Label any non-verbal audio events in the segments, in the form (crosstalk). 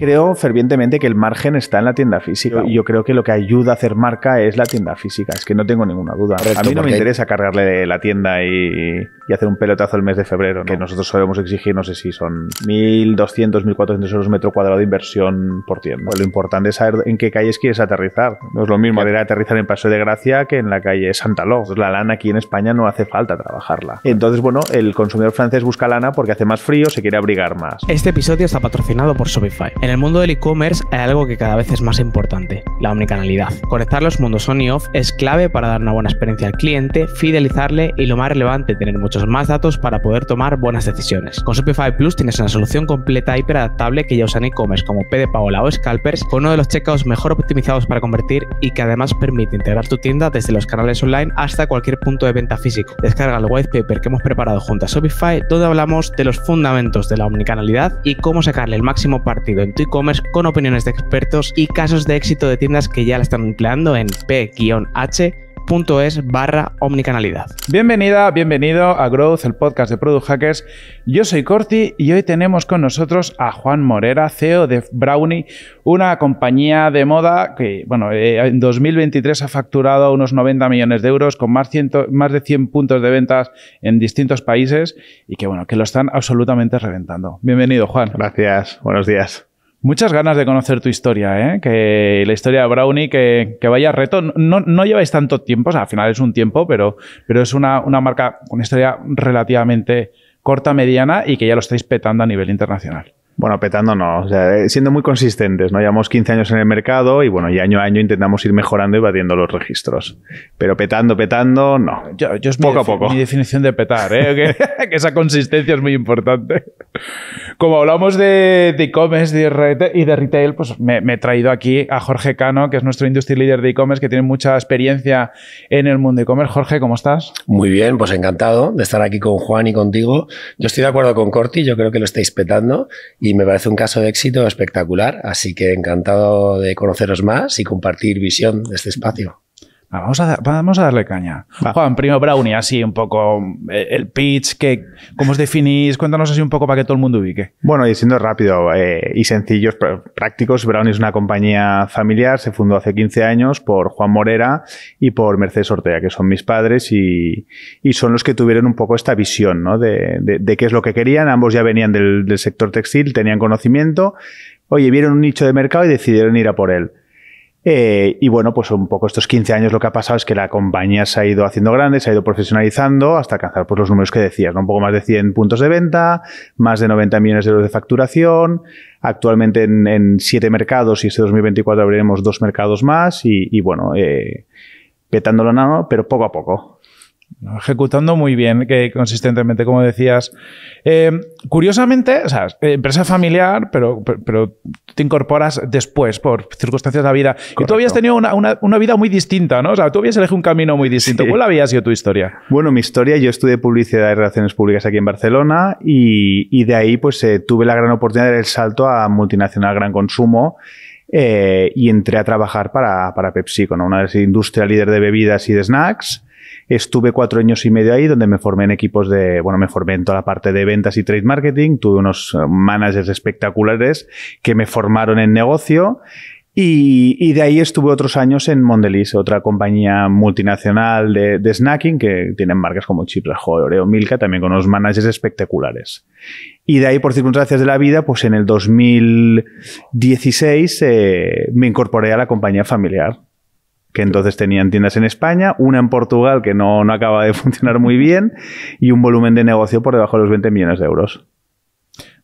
creo fervientemente que el margen está en la tienda física. y yo, creo que lo que ayuda a hacer marca es la tienda física. Es que no tengo ninguna duda. a mí no me interesa cargarle la tienda y, y hacer un pelotazo el mes de febrero, que nosotros solemos exigir, no sé si son 1.200, 1.400 euros metro cuadrado de inversión por tiempo. Pues lo importante es saber en qué calles quieres aterrizar. No es lo mismo aterrizar en Paseo de Gracia que en la calle Santa Luz. La lana aquí en España no hace falta trabajarla. Entonces, bueno, el consumidor francés busca lana porque hace más frío, se quiere abrigar más. Este episodio está patrocinado por Shopify. En el mundo del e-commerce hay algo que cada vez es más importante, la omnicanalidad. Conectar los mundos on y off es clave para dar una buena experiencia al cliente, fidelizarle y lo más relevante, tener muchos más datos para poder tomar buenas decisiones. Con Shopify Plus tienes una solución completa y adaptable que ya usan e-commerce como Paola o Scalpers, con uno de los checkouts mejor optimizados para convertir y que además permite integrar tu tienda desde los canales online hasta cualquier punto de venta físico. Descarga el white paper que hemos preparado junto a Shopify, donde hablamos de los fundamentos de la omnicanalidad y cómo sacarle el máximo partido en tu e-commerce con opiniones de expertos y casos de éxito de tiendas que ya la están empleando en p-h es barra omnicanalidad. Bienvenida, bienvenido a Growth, el podcast de Product Hackers. Yo soy Corti y hoy tenemos con nosotros a Juan Morera, CEO de Brownie, una compañía de moda que, bueno, eh, en 2023 ha facturado unos 90 millones de euros con más, más de 100 puntos de ventas en distintos países y que, bueno, que lo están absolutamente reventando. Bienvenido, Juan. Gracias, buenos días. Muchas ganas de conocer tu historia, ¿eh? que la historia de Brownie, que, que vaya reto. No, no, lleváis tanto tiempo, o sea, al final es un tiempo, pero, pero es una, marca con historia relativamente corta, mediana y que ya lo estáis petando a nivel internacional. Bueno, petando no, o sea, eh, siendo muy consistentes, ¿no? Llevamos 15 años en el mercado y bueno, y año a año intentamos ir mejorando y batiendo los registros. Pero petando, petando, no. Yo, es poco a poco. Mi definición de petar, ¿eh? (laughs) que esa consistencia es muy importante como hablamos de e-commerce y de retail, pues me, me, he traído aquí a Jorge Cano, que es nuestro industry leader de e-commerce, que tiene mucha experiencia en el mundo e-commerce. Jorge, ¿cómo estás? Muy bien, pues encantado de estar aquí con Juan y contigo. Yo estoy de acuerdo con Corti, yo creo que lo estáis petando y me parece un caso de éxito espectacular, así que encantado de conoceros más y compartir visión de este espacio. Ah, vamos, a, darle caña. Juan, primo Brownie, así un poco eh, el pitch, que, ¿cómo os definís? Cuéntanos así un poco para que todo el mundo ubique. Bueno, y siendo rápido eh, y sencillos, prácticos, Brownie es una compañía familiar, se fundó hace 15 años por Juan Morera y por Mercedes Ortega, que son mis padres y, son los que tuvieron un poco esta visión ¿no? de, qué es lo que querían. Ambos ya venían del sector textil, tenían conocimiento, oye, vieron un nicho de mercado y decidieron ir a por él. Eh, y bueno, pues un poco estos 15 años lo que ha pasado es que la compañía se ha ido haciendo grande, se ha ido profesionalizando hasta alcanzar pues, los números que decías, ¿no? un poco más de 100 puntos de venta, más de 90 millones de euros de facturación, actualmente en, siete mercados y este 2024 abriremos dos mercados más y, bueno, eh, petándolo nada, pero poco a poco ejecutando muy bien, que consistentemente, como decías. Eh, curiosamente, empresa familiar, pero, te incorporas después por circunstancias de la vida. Y tú habías tenido una, vida muy distinta, ¿no? O sea, tú habías elegido un camino muy distinto. ¿Cuál había sido tu historia? Bueno, mi historia, yo estudié publicidad y relaciones públicas aquí en Barcelona y, de ahí pues eh, tuve la gran oportunidad de dar el salto a multinacional gran consumo. Eh, y entré a trabajar para, para PepsiCo, de una industria líder de bebidas y de snacks. Estuve cuatro años y medio ahí, donde me formé en equipos de, bueno, me formé en toda la parte de ventas y trade marketing, tuve unos eh, managers espectaculares que me formaron en negocio. Y, de ahí estuve otros años en Mondelez, otra compañía multinacional de, snacking que tienen marcas como Chips, Oreo, Milka, también con unos managers espectaculares. Y de ahí, por circunstancias de la vida, pues en el 2016 eh, me incorporé a la compañía familiar que entonces tenían tiendas en España, una en Portugal que no, no acaba de (laughs) funcionar muy bien y un volumen de negocio por debajo de los 20 millones de euros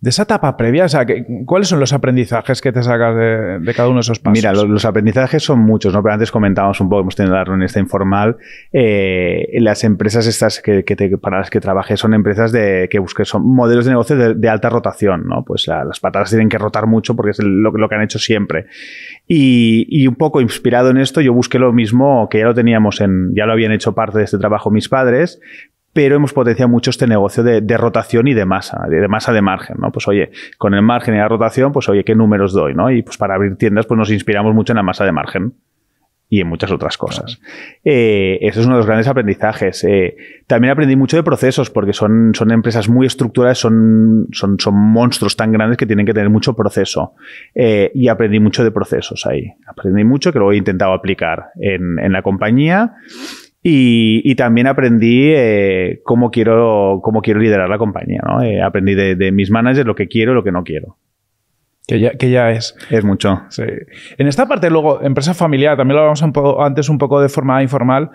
de esa etapa previa, o ¿cuáles son los aprendizajes que te sacas de, cada uno de esos pasos? Mira, los, aprendizajes son muchos, ¿no? Pero antes comentábamos un poco, hemos tenido la reunión esta informal, eh, las empresas estas que, para las que trabajé son empresas de, que busqué, son modelos de negocio de, alta rotación, ¿no? Pues las patadas tienen que rotar mucho porque es lo, lo que han hecho siempre. Y, y, un poco inspirado en esto, yo busqué lo mismo que ya lo teníamos en, ya lo habían hecho parte de este trabajo mis padres, pero hemos potenciado mucho este negocio de, rotación y de masa, de, masa de margen, ¿no? Pues oye, con el margen y la rotación, pues oye, ¿qué números doy, no? Y pues para abrir tiendas, pues nos inspiramos mucho en la masa de margen y en muchas otras cosas. Eh, eso es uno de los grandes aprendizajes. Eh, también aprendí mucho de procesos, porque son, son empresas muy estructuradas, son, son, monstruos tan grandes que tienen que tener mucho proceso. Eh, y aprendí mucho de procesos ahí. Aprendí mucho que lo he intentado aplicar en, en la compañía y, también aprendí eh, cómo, quiero, cómo quiero liderar la compañía. Eh, aprendí de, mis managers lo que quiero y lo que no quiero. Que ya, que ya, es. Es mucho. En esta parte, luego, empresa familiar, también lo hablamos antes un poco de forma informal,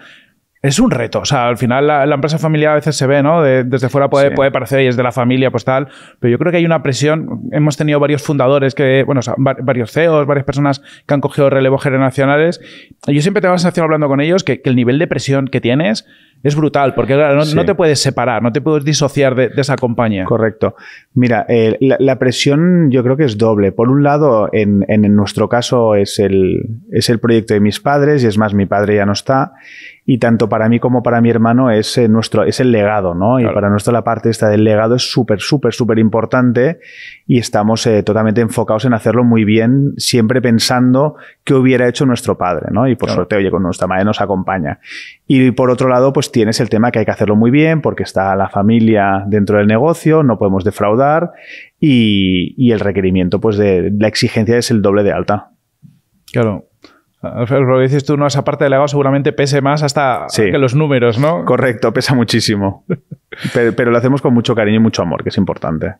es un reto. O sea, al final la, empresa familiar a veces se ve, ¿no? desde fuera puede, puede parecer y es de la familia, pues tal. Pero yo creo que hay una presión. Hemos tenido varios fundadores que, bueno, varios CEOs, varias personas que han cogido relevos generacionales. Y yo siempre tengo la sensación hablando con ellos que, el nivel de presión que tienes es brutal, porque claro, no, te puedes separar, no te puedes disociar de, esa compañía. Correcto. Mira, eh, la, presión yo creo que es doble. Por un lado, en, nuestro caso es el, es el proyecto de mis padres y es más, mi padre ya no está y tanto para mí como para mi hermano es, eh, nuestro, es el legado, ¿no? Y para nosotros la parte esta del legado es súper, súper, súper importante y estamos eh, totalmente enfocados en hacerlo muy bien, siempre pensando qué hubiera hecho nuestro padre, ¿no? Y por sorteo, suerte, oye, con nuestra madre nos acompaña. Y por otro lado, pues tienes el tema que hay que hacerlo muy bien porque está la familia dentro del negocio, no podemos defraudar y, y el requerimiento, pues de la exigencia es el doble de alta. Claro, lo dices tú, ¿no? esa parte de legado seguramente pese más hasta que los números, ¿no? Correcto, pesa muchísimo. (laughs) pero lo hacemos con mucho cariño y mucho amor, que es importante.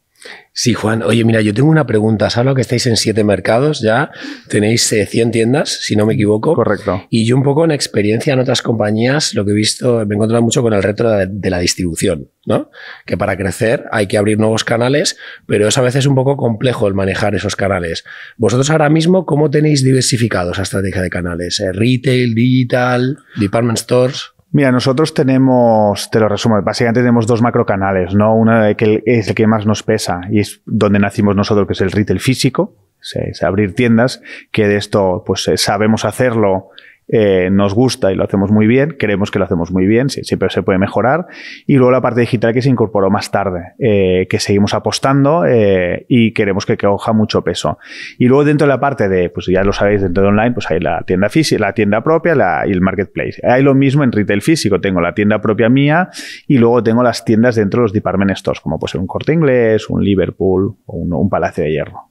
Sí, Juan. Oye, mira, yo tengo una pregunta. Sabes que estáis en siete mercados ya, tenéis 100 eh, tiendas, si no me equivoco. Correcto. Y yo un poco en experiencia en otras compañías, lo que he visto, me he encontrado mucho con el reto de, la distribución, ¿no? Que para crecer hay que abrir nuevos canales, pero es a veces un poco complejo el manejar esos canales. Vosotros ahora mismo, ¿cómo tenéis diversificado esa estrategia de canales? Eh, ¿Retail, digital, department stores? Mira, nosotros tenemos, te lo resumo, básicamente tenemos dos macrocanales, ¿no? Uno que es el que más nos pesa y es donde nacimos nosotros, que es el retail físico, es abrir tiendas, que de esto pues eh, sabemos hacerlo eh, nos gusta y lo hacemos muy bien, creemos que lo hacemos muy bien, siempre se puede mejorar. Y luego la parte digital que se incorporó más tarde, eh, que seguimos apostando eh, y queremos que coja mucho peso. Y luego dentro de la parte de, pues ya lo sabéis, dentro de online, pues hay la tienda física, la tienda propia y el marketplace. Hay lo mismo en retail físico, tengo la tienda propia mía y luego tengo las tiendas dentro de los department stores, como puede ser un Corte Inglés, un Liverpool o un Palacio de Hierro.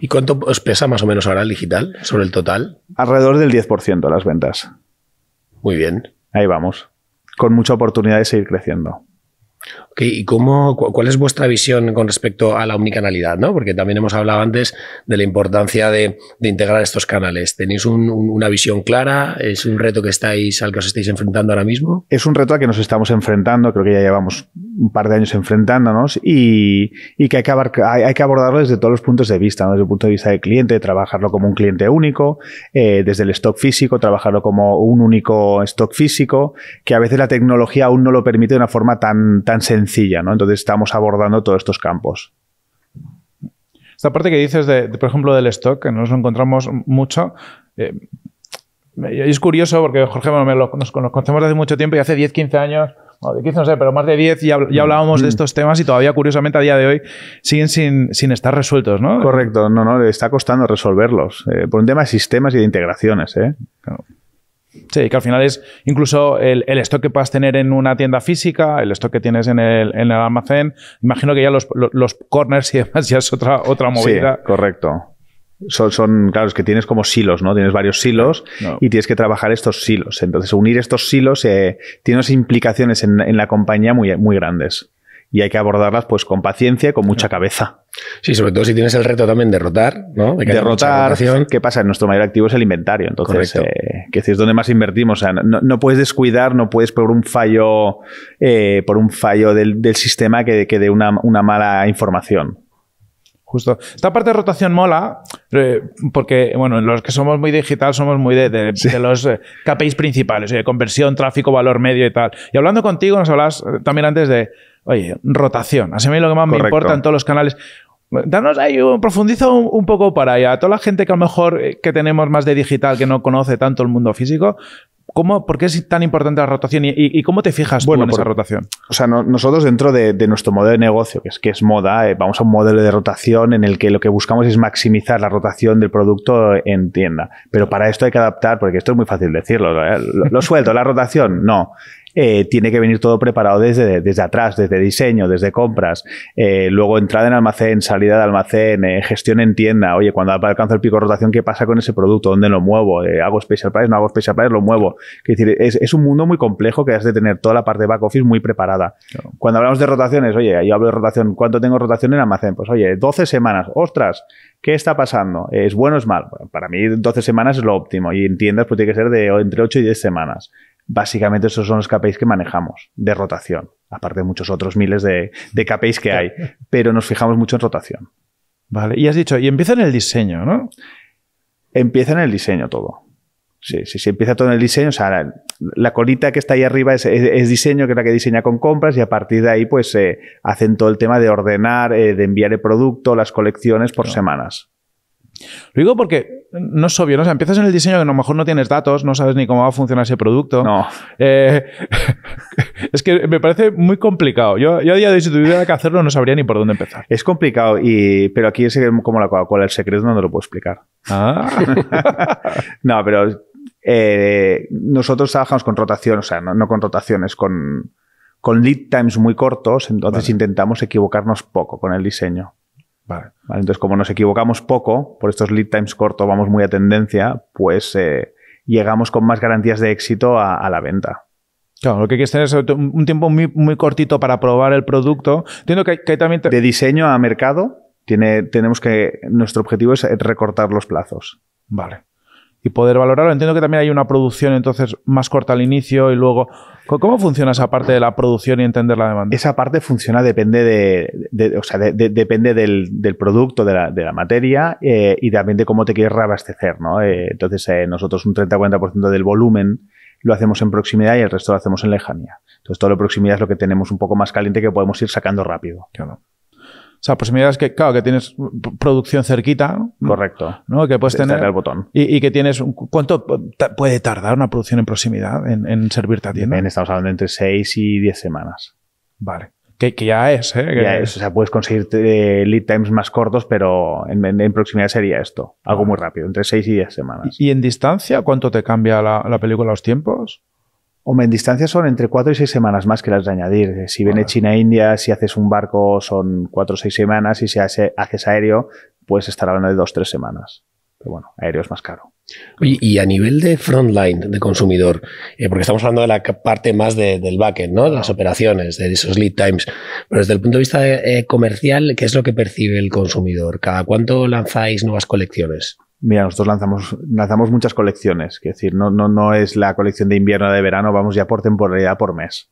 ¿Y cuánto os pesa más o menos ahora el digital sobre el total? Alrededor del 10% las ventas. Muy bien. Ahí vamos. Con mucha oportunidad de seguir creciendo. ¿Y cómo, cuál es vuestra visión con respecto a la omnicanalidad? ¿no? Porque también hemos hablado antes de la importancia de, integrar estos canales. ¿Tenéis una visión clara? ¿Es un reto que estáis, al que os estáis enfrentando ahora mismo? Es un reto al que nos estamos enfrentando, creo que ya llevamos un par de años enfrentándonos y, que hay que, hay, que, abordarlo desde todos los puntos de vista, desde el punto de vista del cliente, trabajarlo como un cliente único, eh, desde el stock físico, trabajarlo como un único stock físico, que a veces la tecnología aún no lo permite de una forma tan, tan sencilla sencilla, ¿no? Entonces estamos abordando todos estos campos. Esta parte que dices, de, por ejemplo, del stock, que nos encontramos mucho, eh, es curioso porque Jorge me nos, conocemos hace mucho tiempo y hace 10, 15 años, o de 15 no sé, pero más de 10 ya, hablábamos de mm. estos temas y todavía, curiosamente, a día de hoy siguen sin, estar resueltos, ¿no? Correcto, no, no, le está costando resolverlos eh, por un tema de sistemas y de integraciones, ¿eh? Sí, que al final es incluso el, stock que puedas tener en una tienda física, el stock que tienes en el, almacén. Imagino que ya los, los, corners y demás ya es otra, otra movida. Sí, correcto. Son, son, claro, es que tienes como silos, ¿no? Tienes varios silos y tienes que trabajar estos silos. Entonces, unir estos silos eh, tiene unas implicaciones en, en la compañía muy, muy grandes y hay que abordarlas pues con paciencia, y con mucha cabeza. Sí, sobre todo si tienes el reto también de rotar, ¿no? De ¿qué pasa? Nuestro mayor activo es el inventario, entonces, eh, que es donde más invertimos, o sea, no, puedes descuidar, no puedes por un fallo, eh, por un fallo del, sistema que, que dé una, mala información justo. Esta parte de rotación mola, eh, porque, bueno, los que somos muy digital somos muy de, los eh, KPIs principales, sea, conversión, tráfico, valor medio y tal. Y hablando contigo, nos hablas también antes de Oye, rotación. A mí lo que más me importa en todos los canales. Danos ahí, un, profundiza un, poco para allá. A toda la gente que a lo mejor eh, que tenemos más de digital, que no conoce tanto el mundo físico, ¿Cómo, ¿Por qué es tan importante la rotación y, cómo te fijas bueno, en esa rotación? O sea, nosotros dentro de, nuestro modelo de negocio, que es que es moda, eh, vamos a un modelo de rotación en el que lo que buscamos es maximizar la rotación del producto en tienda. Pero para esto hay que adaptar, porque esto es muy fácil decirlo. ¿eh? lo, suelto, la rotación, no. Eh, tiene que venir todo preparado desde, desde atrás, desde diseño, desde compras, eh, luego entrada en almacén, salida de almacén, eh, gestión en tienda, oye, cuando alcanzo el pico de rotación, ¿qué pasa con ese producto? ¿Dónde lo muevo? ¿Hago special price? ¿No hago special price? ¿Lo muevo? Es decir, es, un mundo muy complejo que has de tener toda la parte de back office muy preparada. Cuando hablamos de rotaciones, oye, yo hablo de rotación, ¿cuánto tengo rotación en almacén? Pues oye, 12 semanas, ostras, ¿Qué está pasando? ¿Es bueno o es mal? para mí 12 semanas es lo óptimo y en tiendas pues tiene que ser de entre 8 y 10 semanas. Básicamente esos son los KPIs que manejamos de rotación, aparte de muchos otros miles de, de que hay, (laughs) pero nos fijamos mucho en rotación. Vale, y has dicho, y empieza en el diseño, ¿no? Empieza en el diseño todo. Sí, sí, sí, empieza todo en el diseño. O sea, la, colita que está ahí arriba es, diseño, que es la que diseña con compras, y a partir de ahí, pues se eh, hacen todo el tema de ordenar, eh, de enviar el producto, las colecciones por semanas. Lo digo porque no es obvio, ¿no? O sea, empiezas en el diseño que a lo mejor no tienes datos, no sabes ni cómo va a funcionar ese producto. No. Eh, (laughs) es que me parece muy complicado. Yo, a día de hoy, si tuviera que hacerlo, no sabría ni por dónde empezar. Es complicado, y, pero aquí es como la cual el secreto no te lo puedo explicar. Ah. (laughs) no, pero eh, nosotros trabajamos con rotación, o sea, no, con rotaciones, con, con lead times muy cortos, entonces intentamos equivocarnos poco con el diseño. Vale. entonces, como nos equivocamos poco, por estos lead times cortos vamos muy a tendencia, pues eh, llegamos con más garantías de éxito a, la venta. Claro, lo que quieres tener es un tiempo muy, muy cortito para probar el producto. Entiendo que, también... De diseño a mercado, tiene, tenemos que... Nuestro objetivo es recortar los plazos. Vale y poder valorarlo. Entiendo que también hay una producción entonces más corta al inicio y luego... ¿Cómo funciona esa parte de la producción y entender la demanda? Esa parte funciona, depende, de, o sea, depende del, del, producto, de la, la materia eh, y también de cómo te quieres reabastecer. ¿no? Eh, entonces eh, nosotros un 30-40% del volumen lo hacemos en proximidad y el resto lo hacemos en lejanía. Entonces todo lo de proximidad es lo que tenemos un poco más caliente que podemos ir sacando rápido. Claro. O sea, es que, claro, que tienes producción cerquita. Correcto. Que puedes tener. el botón. Y, que tienes. ¿Cuánto puede tardar una producción en proximidad en, servirte a tienda? estamos hablando entre 6 y 10 semanas. Vale. Que, ya es, ¿eh? O sea, puedes conseguir eh, lead times más cortos, pero en, proximidad sería esto. Algo muy rápido, entre 6 y 10 semanas. ¿Y, en distancia cuánto te cambia la, la película los tiempos? Hombre, en distancia son entre cuatro y seis semanas más que las de añadir. Eh, si viene China e india si haces un barco son cuatro o seis semanas y si haces aéreo, puedes estar hablando de dos o tres semanas. Pero bueno, aéreo es más caro. Oye, y a nivel de frontline, de consumidor, eh, porque estamos hablando de la parte más del backend, ¿no? De las operaciones, de esos lead times. Pero desde el punto de vista eh, comercial, ¿qué es lo que percibe el consumidor? ¿Cada cuánto lanzáis nuevas colecciones? Mira, nosotros lanzamos, lanzamos muchas colecciones, es decir, no, no, no es la colección de invierno, o de verano, vamos ya por temporalidad, por mes.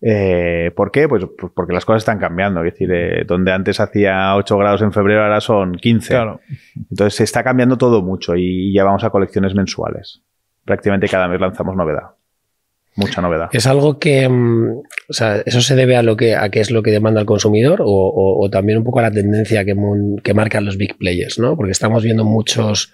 Eh, ¿Por qué? Pues, pues porque las cosas están cambiando. Es decir, eh, donde antes hacía 8 grados en febrero, ahora son 15. Entonces se está cambiando todo mucho y ya vamos a colecciones mensuales. Prácticamente cada mes lanzamos novedad mucha novedad. Es algo que, mm, o sea, eso se debe a lo que a qué es lo que demanda el consumidor o, también un poco a la tendencia que, que marcan los big players, ¿no? Porque estamos viendo muchos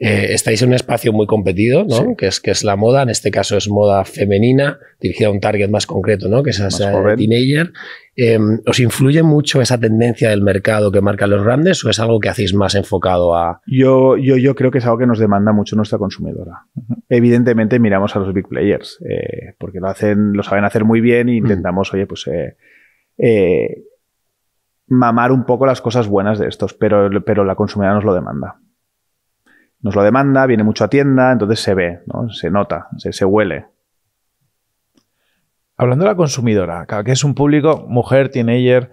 eh, estáis en un espacio muy competido, ¿no? Que, es, que es la moda, en este caso es moda femenina, dirigida a un target más concreto, ¿no? Que es esa eh, teenager. Eh, ¿Os influye mucho esa tendencia del mercado que marcan los grandes o es algo que hacéis más enfocado a...? Yo, yo, yo creo que es algo que nos demanda mucho nuestra consumidora. Evidentemente miramos a los big players, porque lo, hacen, lo saben hacer muy bien e intentamos, oye, pues mamar un poco las cosas buenas de estos, pero, pero la consumidora nos lo demanda nos lo demanda, viene mucho a tienda, entonces se ve, se nota, se, huele. Hablando de la consumidora, que es un público, mujer, teenager,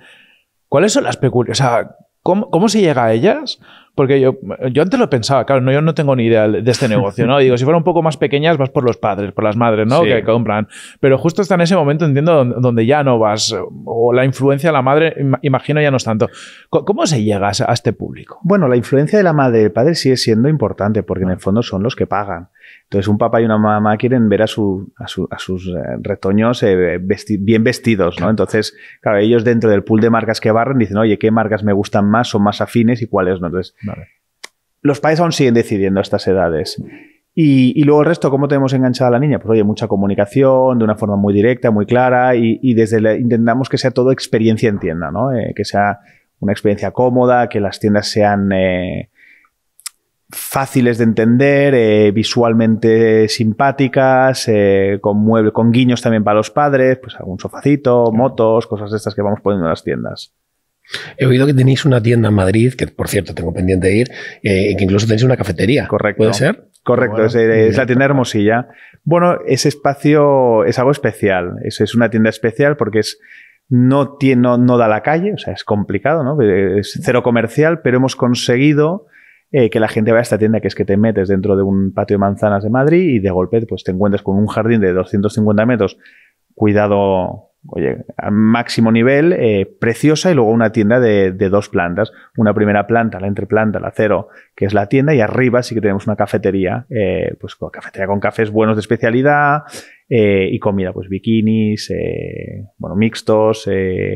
¿cuáles son las peculiaridades? O sea, ¿cómo, se llega a ellas? Porque yo, yo antes lo pensaba, claro, no, yo no tengo ni idea de este negocio, ¿no? Digo, si fuera un poco más pequeñas vas por los padres, por las madres, ¿no? Que compran. Pero justo está en ese momento, entiendo, donde ya no vas, o la influencia de la madre, imagino ya no es tanto. ¿Cómo se llega a este público? Bueno, la influencia de la madre y del padre sigue siendo importante, porque en el fondo son los que pagan. Entonces, un papá y una mamá quieren ver a, su, a, sus eh, retoños eh, bien vestidos, ¿no? Entonces, claro, ellos dentro del pool de marcas que barren dicen, oye, ¿qué marcas me gustan más, son más afines y cuáles no? Entonces, los padres aún siguen decidiendo a estas edades. Y, luego el resto, ¿cómo tenemos enganchada a la niña? Pues oye, mucha comunicación, de una forma muy directa, muy clara, y, desde intentamos que sea todo experiencia en tienda, ¿no? Eh, que sea una experiencia cómoda, que las tiendas sean eh, fáciles de entender, eh, visualmente simpáticas, con, mueble, con guiños también para los padres, pues algún sofacito, motos, cosas de estas que vamos poniendo en las tiendas. He oído que tenéis una tienda en Madrid, que por cierto tengo pendiente de ir, eh, que incluso tenéis una cafetería. Correcto. ¿Puede ser? Correcto, eh, es, la tienda Hermosilla. Bueno, ese espacio es algo especial. Es, una tienda especial porque es no, tiene, no, da la calle, o sea, es complicado, ¿no? Es cero comercial, pero hemos conseguido eh, que la gente vaya a esta tienda, que es que te metes dentro de un patio de manzanas de Madrid y de golpe pues, te encuentras con un jardín de 250 metros cuidado oye, máximo nivel, eh, preciosa, y luego una tienda de, dos plantas. Una primera planta, la entreplanta, la cero, que es la tienda, y arriba sí que tenemos una cafetería, eh, pues con, cafetería con cafés buenos de especialidad eh, y comida, pues bikinis, bueno, mixtos,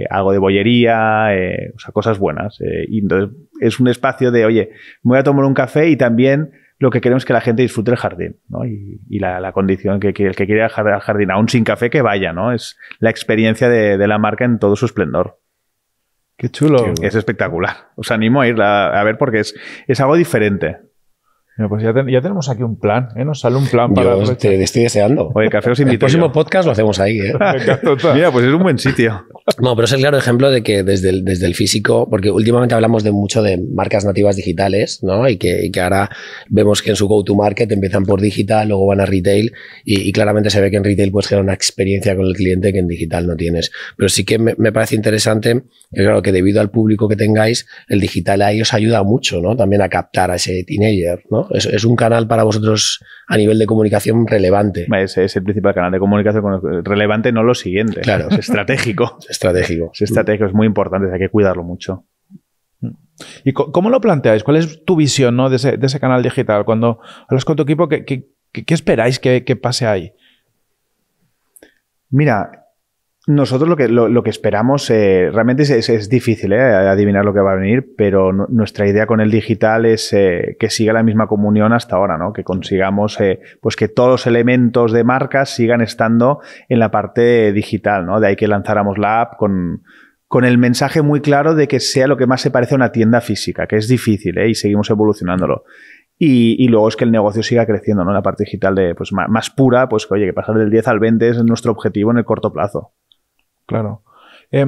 algo de bollería, o sea, cosas buenas. y entonces es un espacio de, oye, me voy a tomar un café y también lo que queremos es que la gente disfrute el jardín, ¿no? Y, la, condición que, quiere el que quiera al jardín, aún sin café, que vaya, ¿no? Es la experiencia de, la marca en todo su esplendor. Qué chulo. es espectacular. Os animo a ir a, a ver porque es, es algo diferente. Pues ya, tenemos aquí un plan, ¿eh? Nos sale un plan para. Yo te, estoy deseando. Oye, café os El próximo podcast lo hacemos ahí, ¿eh? (laughs) Mira, pues es un buen sitio. No, pero es el claro ejemplo de que desde el, físico, porque últimamente hablamos de mucho de marcas nativas digitales, ¿no? Y que, ahora vemos que en su go-to-market empiezan por digital, luego van a retail, y, claramente se ve que en retail puedes generar una experiencia con el cliente que en digital no tienes. Pero sí que me, parece interesante claro, que debido al público que tengáis, el digital ahí os ayuda mucho, ¿no? También a captar a ese teenager, ¿no? Es, un canal para vosotros a nivel de comunicación relevante. Es, el principal canal de comunicación relevante, no lo siguiente. Claro. Es estratégico. (laughs) Es estratégico. Es estratégico, es muy importante, hay que cuidarlo mucho. ¿Y cómo lo planteáis? ¿Cuál es tu visión de, ese, canal digital? Cuando hablas con tu equipo, ¿qué, esperáis que pase ahí? Mira, nosotros lo que, lo, que esperamos, eh, realmente es, es, difícil eh, adivinar lo que va a venir, pero nuestra idea con el digital es eh, que siga la misma comunión hasta ahora, ¿no? que consigamos eh, pues que todos los elementos de marcas sigan estando en la parte digital. ¿no? De ahí que lanzáramos la app con, con el mensaje muy claro de que sea lo que más se parece a una tienda física, que es difícil eh y seguimos evolucionándolo. Y, y, luego es que el negocio siga creciendo, ¿no? La parte digital de, pues, más, pura, pues, oye, que pasar del 10 al 20 es nuestro objetivo en el corto plazo. Claro. Eh,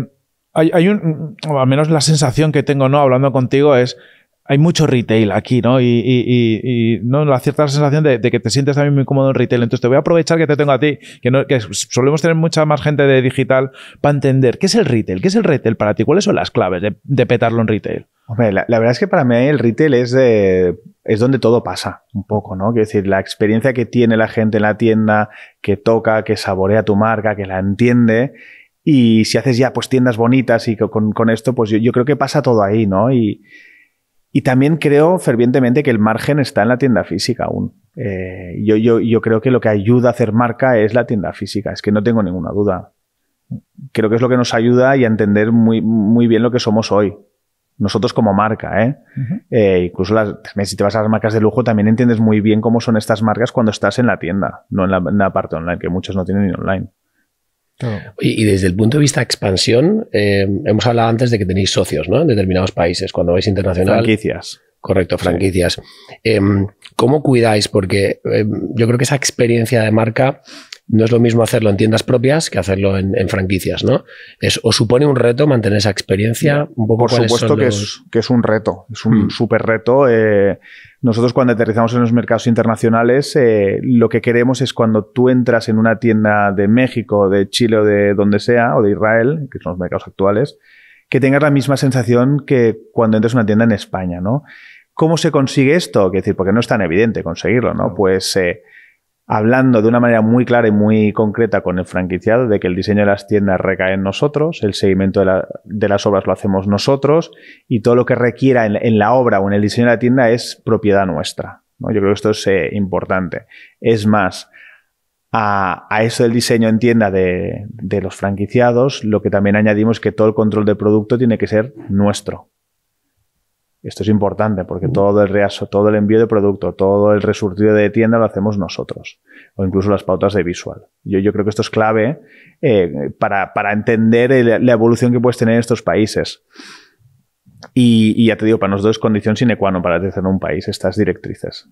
hay, un, mm, al menos la sensación que tengo, ¿no? Hablando contigo es, hay mucho retail aquí, ¿no? Y, ¿no? la cierta sensación de, que te sientes también muy cómodo en retail. Entonces te voy a aprovechar que te tengo a ti, que, solemos tener mucha más gente de digital para entender qué es el retail, qué es el retail para ti, cuáles son las claves de, petarlo en retail. la, verdad es que para mí el retail es, de, es donde todo pasa un poco, ¿no? Quiero decir, la experiencia que tiene la gente en la tienda, que toca, que saborea tu marca, que la entiende y si haces ya pues tiendas bonitas y con, esto, pues yo, creo que pasa todo ahí, ¿no? Y, también creo fervientemente que el margen está en la tienda física aún. Eh, yo, creo que lo que ayuda a hacer marca es la tienda física, es que no tengo ninguna duda. Creo que es lo que nos ayuda y a entender muy, bien lo que somos hoy nosotros como marca. ¿eh? eh incluso las, si te vas a las marcas de lujo, también entiendes muy bien cómo son estas marcas cuando estás en la tienda, no en la, en la parte online, que muchos no tienen ni online. Y, desde el punto de vista expansión, eh, hemos hablado antes de que tenéis socios ¿no? en determinados países, cuando vais internacional. Franquicias. Correcto, franquicias. Em, ¿Cómo cuidáis? Porque em, yo creo que esa experiencia de marca no es lo mismo hacerlo en tiendas propias que hacerlo en, franquicias, ¿no? ¿Os supone un reto mantener esa experiencia? Un poco Por supuesto que, es, un reto, es un hmm. super súper reto. Eh, nosotros cuando aterrizamos en los mercados internacionales, eh, lo que queremos es cuando tú entras en una tienda de México, de Chile o de donde sea, o de Israel, que son los mercados actuales, que tengas la misma sensación que cuando entras en una tienda en España, ¿no? ¿Cómo se consigue esto? Quiero decir, porque no es tan evidente conseguirlo, ¿no? Pues eh, hablando de una manera muy clara y muy concreta con el franquiciado de que el diseño de las tiendas recae en nosotros, el seguimiento de, las obras lo hacemos nosotros y todo lo que requiera en, la obra o en el diseño de la tienda es propiedad nuestra. Yo creo que esto es eh, importante. Es más, a, eso del diseño en tienda de, de los franquiciados, lo que también añadimos es que todo el control del producto tiene que ser nuestro. Esto es importante porque todo el reaso, todo el envío de producto, todo el resurtido de tienda lo hacemos nosotros, o incluso las pautas de visual. Yo, yo creo que esto es clave eh, para, entender la evolución que puedes tener en estos países. Y, ya te digo, para nosotros es condición sine qua non para hacer en un país estas directrices.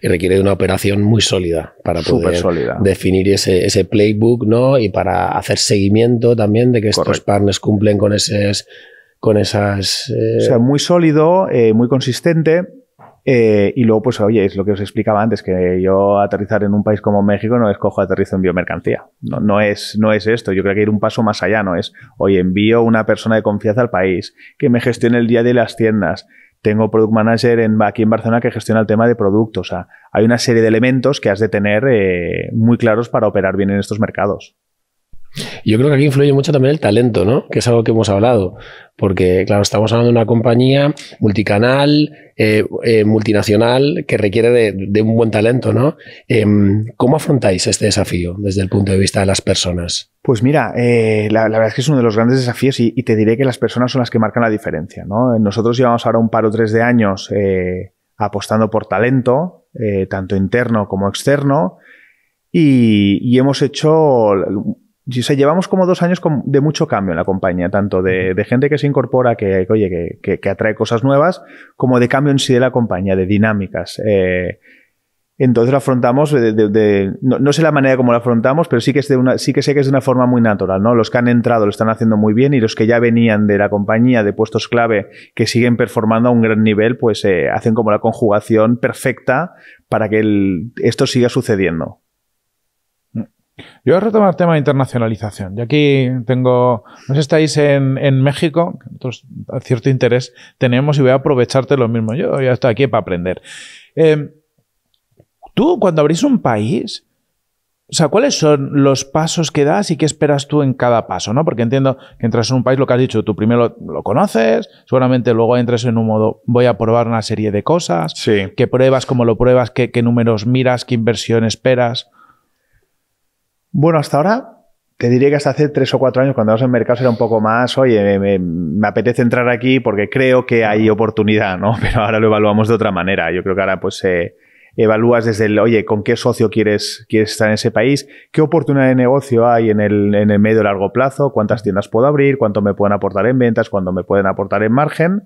Y requiere de una operación muy sólida para poder definir ese, playbook, ¿no? Y para hacer seguimiento también de que estos partners cumplen con esos con esas... Eh, o sea, muy sólido, eh, muy consistente. Eh, y luego, pues, oye, es lo que os explicaba antes, que yo aterrizar en un país como México no es cojo aterrizo en biomercancía. No, no, es, no es esto. Yo creo que ir un paso más allá, no es, oye, envío una persona de confianza al país, que me gestione el día de las tiendas. Tengo product manager en, aquí en Barcelona que gestiona el tema de productos. O sea, hay una serie de elementos que has de tener muy claros para operar bien en estos mercados. Yo creo que aquí influye mucho también el talento, ¿no? Que es algo que hemos hablado, porque, claro, estamos hablando de una compañía multicanal, eh, eh, multinacional, que requiere de, un buen talento, ¿no? Em, ¿Cómo afrontáis este desafío desde el punto de vista de las personas? Pues mira, eh, la, verdad es que es uno de los grandes desafíos y, te diré que las personas son las que marcan la diferencia, ¿no? Nosotros llevamos ahora un par o tres de años apostando por talento, tanto interno como externo, y hemos hecho si llevamos como dos años de mucho cambio en la compañía, tanto de, gente que se incorpora, que, oye, que, atrae cosas nuevas, como de cambio en sí de la compañía, de dinámicas. Eh, entonces lo afrontamos de, no, sé la manera como lo afrontamos, pero sí que es de una, sí que sé que es de una forma muy natural, ¿no? Los que han entrado lo están haciendo muy bien y los que ya venían de la compañía de puestos clave que siguen performando a un gran nivel, pues eh, hacen como la conjugación perfecta para que esto siga sucediendo. Yo voy a retomar el tema de internacionalización. Yo aquí tengo, no sé, si estáis en, México, entonces cierto interés tenemos y voy a aprovecharte lo mismo. Yo ya estoy aquí para aprender. Em, tú, cuando abrís un país, o sea, ¿cuáles son los pasos que das y qué esperas tú en cada paso? ¿no? Porque entiendo que entras en un país, lo que has dicho, tú primero lo, conoces, seguramente luego entras en un modo, voy a probar una serie de cosas, sí. que pruebas, cómo lo pruebas, qué, qué números miras, qué inversión esperas. Bueno, hasta ahora te diría que hasta hace tres o cuatro años, cuando vas en mercado era un poco más, oye, me, apetece entrar aquí porque creo que hay oportunidad, ¿no? (laughs) Pero ahora lo evaluamos de otra manera. Yo creo que ahora, pues, eh, evalúas desde el, oye, ¿con qué socio quieres, quieres estar en ese país? ¿Qué oportunidad de negocio hay en el, en el medio y largo plazo? ¿Cuántas tiendas puedo abrir? ¿Cuánto me pueden aportar en ventas? ¿Cuánto me pueden aportar en margen?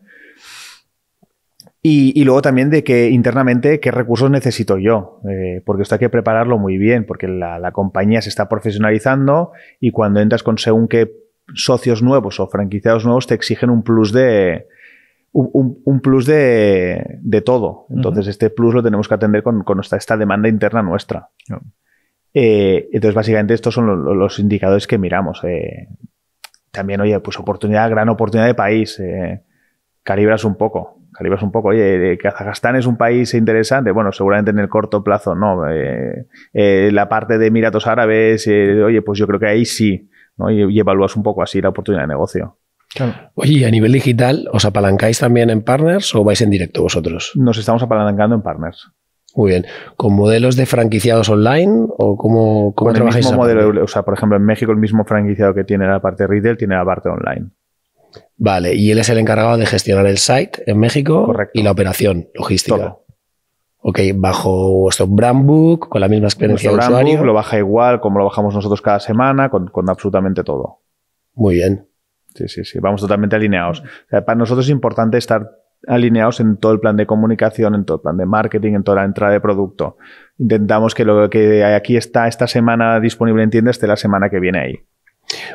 Y, luego también de que internamente qué recursos necesito yo, eh, porque esto hay que prepararlo muy bien, porque la, compañía se está profesionalizando y cuando entras con según qué socios nuevos o franquiciados nuevos te exigen un plus de, un, plus de, todo. Entonces, este plus lo tenemos que atender con, con esta, demanda interna nuestra. Eh, entonces, básicamente, estos son los, indicadores que miramos. Eh, también, oye, pues oportunidad, gran oportunidad de país. calibras un poco. Calibras un poco, oye, Kazajstán es un país interesante, bueno, seguramente en el corto plazo no. Eh, eh, la parte de Emiratos Árabes, eh, oye, pues yo creo que ahí sí, ¿no? Y, y evalúas un poco así la oportunidad de negocio. Oye, ¿y a nivel digital, ¿os apalancáis también en partners o vais en directo vosotros? Nos estamos apalancando en partners. Muy bien. ¿Con modelos de franquiciados online o cómo, trabajáis? El mismo modelo, o sea, por ejemplo, en México el mismo franquiciado que tiene la parte retail tiene la parte online. Vale, y él es el encargado de gestionar el site en México y la operación logística. Ok, bajo vuestro brand con la misma experiencia de lo baja igual como lo bajamos nosotros cada semana, con, absolutamente todo. Muy bien. Sí, sí, sí, vamos totalmente alineados. para nosotros es importante estar alineados en todo el plan de comunicación, en todo el plan de marketing, en toda la entrada de producto. Intentamos que lo que aquí está esta semana disponible en tienda esté la semana que viene ahí.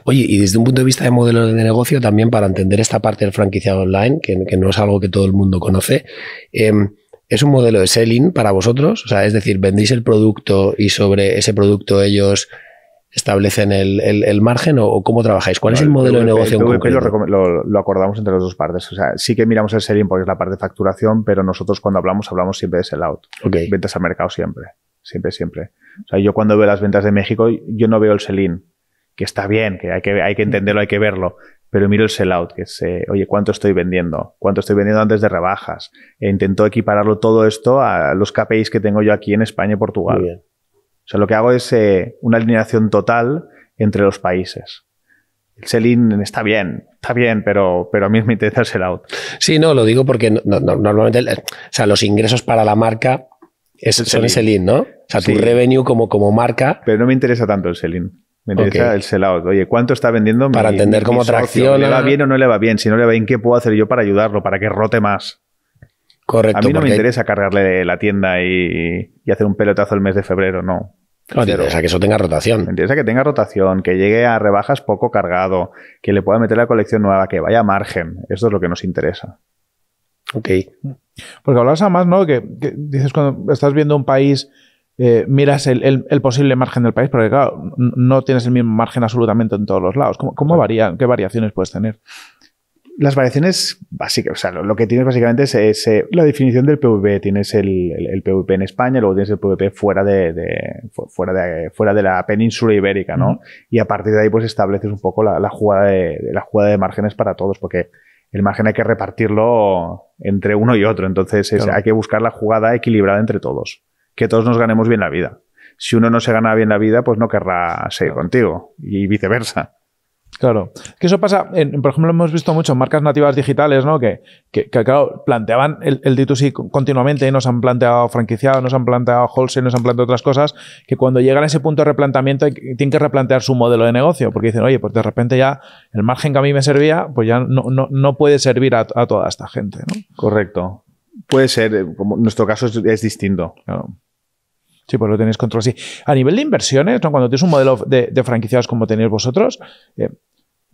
Oye, y desde un punto de vista de modelo de negocio, también para entender esta parte del franquiciado online, que, no es algo que todo el mundo conoce, em, ¿es un modelo de selling para vosotros? O sea, es decir, vendéis el producto y sobre ese producto ellos establecen el, margen o, cómo trabajáis? ¿Cuál es el modelo de negocio en concreto? Lo, lo, acordamos entre las dos partes. O sea, sí que miramos el selling porque es la parte de facturación, pero nosotros cuando hablamos, hablamos siempre de sell-out. Ventas al mercado siempre. Siempre, siempre. O sea, yo cuando veo las ventas de México, yo no veo el selling que está bien, que hay que, hay que mm. entenderlo, hay que verlo, pero miro el sell-out, que es, oye, ¿cuánto estoy vendiendo? ¿Cuánto estoy vendiendo antes de rebajas? E intento equipararlo todo esto a los KPIs que tengo yo aquí en España y Portugal. O sea, lo que hago es eh, una alineación total entre los países. El sell-in está bien, está bien, pero, pero a mí me interesa el sell-out. Sí, no, lo digo porque normalmente, eh, o sea, los ingresos para la marca son el sell-in, ¿no? O sea, tu revenue como, como marca. Pero no me interesa tanto el sell-in. Me interesa el sellout. Oye, ¿cuánto está vendiendo Para entender cómo ¿Le va bien o no le va bien? Si no le va bien, ¿qué puedo hacer yo para ayudarlo, para que rote más? Correcto. A mí no me interesa cargarle la tienda y, hacer un pelotazo el mes de febrero, no. No, interesa que eso tenga rotación. Me interesa que tenga rotación, que llegue a rebajas poco cargado, que le pueda meter la colección nueva, que vaya a margen. Eso es lo que nos interesa. Ok. Porque hablas además, ¿no? que dices cuando estás viendo un país eh, miras el, posible margen del país, porque claro, no tienes el mismo margen absolutamente en todos los lados. ¿Cómo, varían? ¿Qué variaciones puedes tener? Las variaciones básicas, o sea, lo, que tienes básicamente es, eh, la definición del PVP. Tienes el, el, PVP en España, luego tienes el PVP fuera de, fuera de, la península ibérica, ¿no? Y a partir de ahí, pues estableces un poco la, jugada de, la jugada de márgenes para todos, porque el margen hay que repartirlo entre uno y otro. Entonces, hay que buscar la jugada equilibrada entre todos que todos nos ganemos bien la vida. Si uno no se gana bien la vida, pues no querrá seguir contigo y viceversa. Claro, que eso pasa, por ejemplo, hemos visto mucho marcas nativas digitales, ¿no? Que, que, claro, planteaban el, D2C continuamente, y nos han planteado franquiciados, nos han planteado wholesale, nos han planteado otras cosas, que cuando llegan a ese punto de replanteamiento tienen que replantear su modelo de negocio, porque dicen, oye, pues de repente ya el margen que a mí me servía, pues ya no, no, puede servir a, a toda esta gente, ¿no? Correcto puede ser, eh, como nuestro caso es, distinto. Sí, pues lo tenéis control Sí. A nivel de inversiones, cuando tienes un modelo de, franquiciados como tenéis vosotros, eh,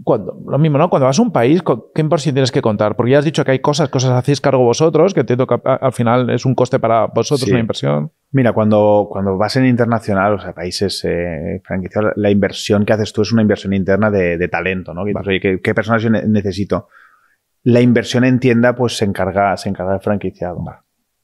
cuando, lo mismo, ¿no? Cuando vas a un país, ¿qué por tienes que contar? Porque ya has dicho que hay cosas, cosas hacéis cargo vosotros, que entiendo que al final es un coste para vosotros una inversión. Mira, cuando, cuando vas en internacional, o sea, países eh, franquiciados, la inversión que haces tú es una inversión interna de, talento, ¿no? ¿qué, ¿qué, personas necesito? La inversión en tienda pues se encarga, se encarga el franquiciado.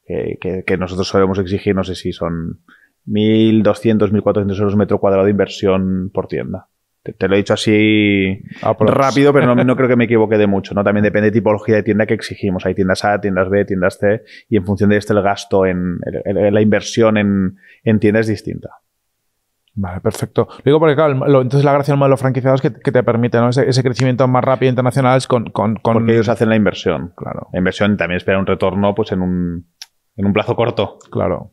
Que, que, que, nosotros solemos exigir, no sé si son 1.200, 1.400 euros metro cuadrado de inversión por tienda. Te, lo he dicho así ah, pues rápido, pero (laughs) no, creo que me equivoque de mucho. ¿no? También depende de tipología de tienda que exigimos. Hay tiendas A, tiendas B, tiendas C, y en función de esto el gasto en la inversión en, en tienda es distinta. Vale, perfecto. Lo digo porque, claro, entonces la gracia del modelo franquiciado es que, te permite ese, crecimiento más rápido internacional es con, con, Porque ellos hacen la inversión, claro. La inversión también espera un retorno pues en un, en un plazo corto. Claro.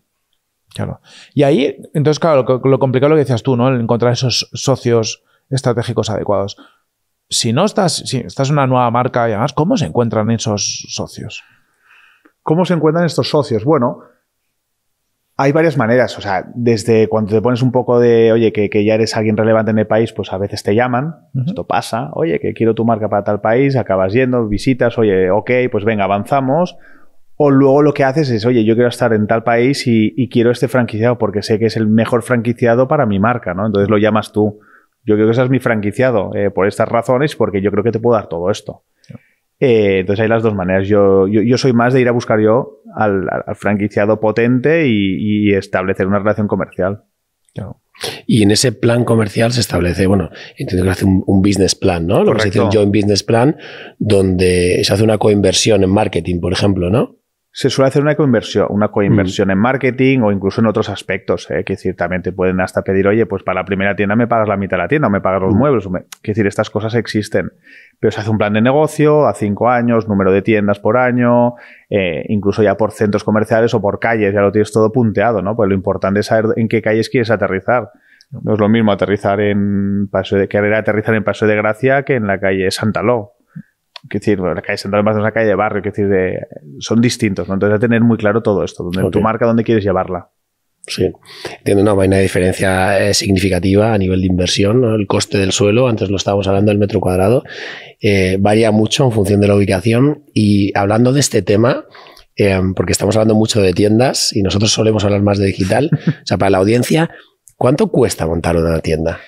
Claro. Y ahí, entonces, claro, lo, complicado complicado lo que decías tú, ¿no? El encontrar esos socios estratégicos adecuados. Si no estás, si estás en una nueva marca y además, ¿cómo se encuentran esos socios? ¿Cómo se encuentran estos socios? Bueno, hay varias maneras, o sea, desde cuando te pones un poco de, oye, que, ya eres alguien relevante en el país, pues a veces te llaman, esto pasa, oye, que quiero tu marca para tal país, acabas yendo, visitas, oye, ok, pues venga, avanzamos. O luego lo que haces es, oye, yo quiero estar en tal país y, quiero este franquiciado porque sé que es el mejor franquiciado para mi marca, ¿no? Entonces lo llamas tú. Yo creo que seas es mi franquiciado eh, por estas razones porque yo creo que te puedo dar todo esto. Eh, entonces hay las dos maneras. Yo, soy más de ir a buscar yo al, franquiciado potente y, establecer una relación comercial. Y en ese plan comercial se establece, bueno, entiendo que hace un, business plan, ¿no? Lo que se dice un joint business plan, donde se hace una coinversión en marketing, por ejemplo, ¿no? se suele hacer una coinversión, una coinversión en marketing o incluso en otros aspectos. ¿eh? Que decir, también te pueden hasta pedir, oye, pues para la primera tienda me pagas la mitad de la tienda o me pagas los muebles. Me... Que decir, estas cosas existen. Pero se hace un plan de negocio a cinco años, número de tiendas por año, eh, incluso ya por centros comerciales o por calles, ya lo tienes todo punteado, ¿no? Pues lo importante es saber en qué calles quieres aterrizar. No es lo mismo aterrizar en Paso de, querer aterrizar en Paso de Gracia que en la calle Santaló que decir, la calle central más de calle de barrio, que decir, son distintos, ¿no? Entonces, hay que tener muy claro todo esto, tu marca, dónde quieres llevarla. Sí, Tiene una hay una diferencia eh, significativa a nivel de inversión, el coste del suelo, antes lo estábamos hablando del metro cuadrado, eh, varía mucho en función de la ubicación y hablando de este tema, eh, porque estamos hablando mucho de tiendas y nosotros solemos hablar más de digital, (laughs) o sea, para la audiencia, ¿cuánto cuesta montar una tienda?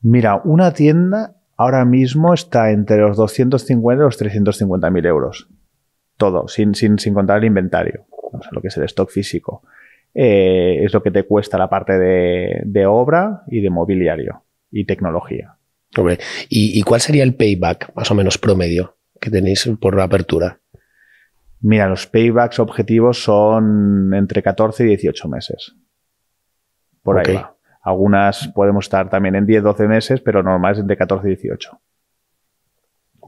Mira, una tienda ahora mismo está entre los 250 y los 350.000 mil euros. Todo, sin, sin, contar el inventario, o sea, lo que es el stock físico. Eh, es lo que te cuesta la parte de, obra y de mobiliario y tecnología. ¿y, cuál sería el payback más o menos promedio que tenéis por la apertura? Mira, los paybacks objetivos son entre 14 y 18 meses. Por ahí algunas podemos estar también en 10, 12 meses, pero normal es de 14, 18.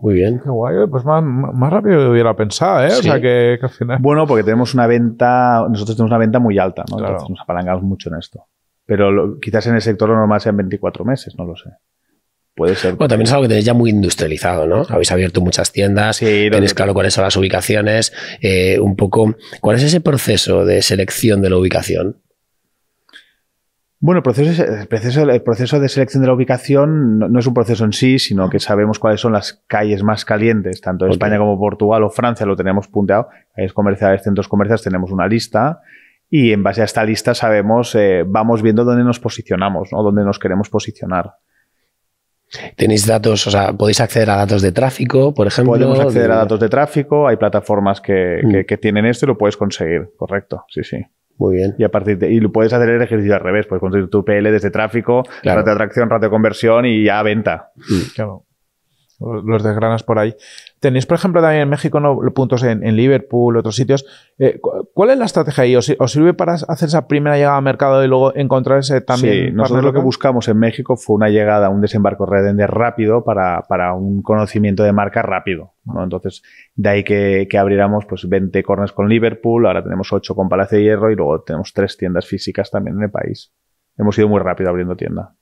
Muy bien. Qué guay, pues más, más rápido hubiera pensado, ¿eh? O sea que, al final. Bueno, porque tenemos una venta, nosotros tenemos una venta muy alta, ¿no? nos apalancamos mucho en esto. Pero quizás en el sector lo normal sean 24 meses, no lo sé. Puede ser. Bueno, también es algo que tenéis ya muy industrializado, ¿no? Habéis abierto muchas tiendas, y tenéis claro cuáles son las ubicaciones, eh, un poco. ¿Cuál es ese proceso de selección de la ubicación? Bueno, el proceso, de selección de la ubicación no, es un proceso en sí, sino que sabemos cuáles son las calles más calientes, tanto en España como Portugal o Francia lo tenemos punteado, calles comerciales, centros comerciales, tenemos una lista y en base a esta lista sabemos, eh, vamos viendo dónde nos posicionamos, ¿no? dónde nos queremos posicionar. Tenéis datos, o sea, podéis acceder a datos de tráfico, por ejemplo. Podemos acceder a datos de tráfico, hay plataformas que, mm. que tienen esto y lo puedes conseguir, correcto, sí, sí. Muy bien. Y a partir de, y puedes hacer el ejercicio al revés, puedes construir tu PL desde tráfico, claro. de atracción, rato de conversión y ya venta. Mm. Claro los desgranas por ahí. Tenéis, por ejemplo, también en México puntos en, Liverpool, otros sitios. Eh, ¿Cuál es la estrategia ahí? ¿Os, sirve para hacer esa primera llegada al mercado y luego encontrar ese también? Sí, nosotros lo que buscamos en México fue una llegada, un desembarco redende rápido para, para un conocimiento de marca rápido. Entonces, de ahí que, abriéramos pues, 20 corners con Liverpool, ahora tenemos 8 con Palacio de Hierro y luego tenemos 3 tiendas físicas también en el país. Hemos ido muy rápido abriendo tienda.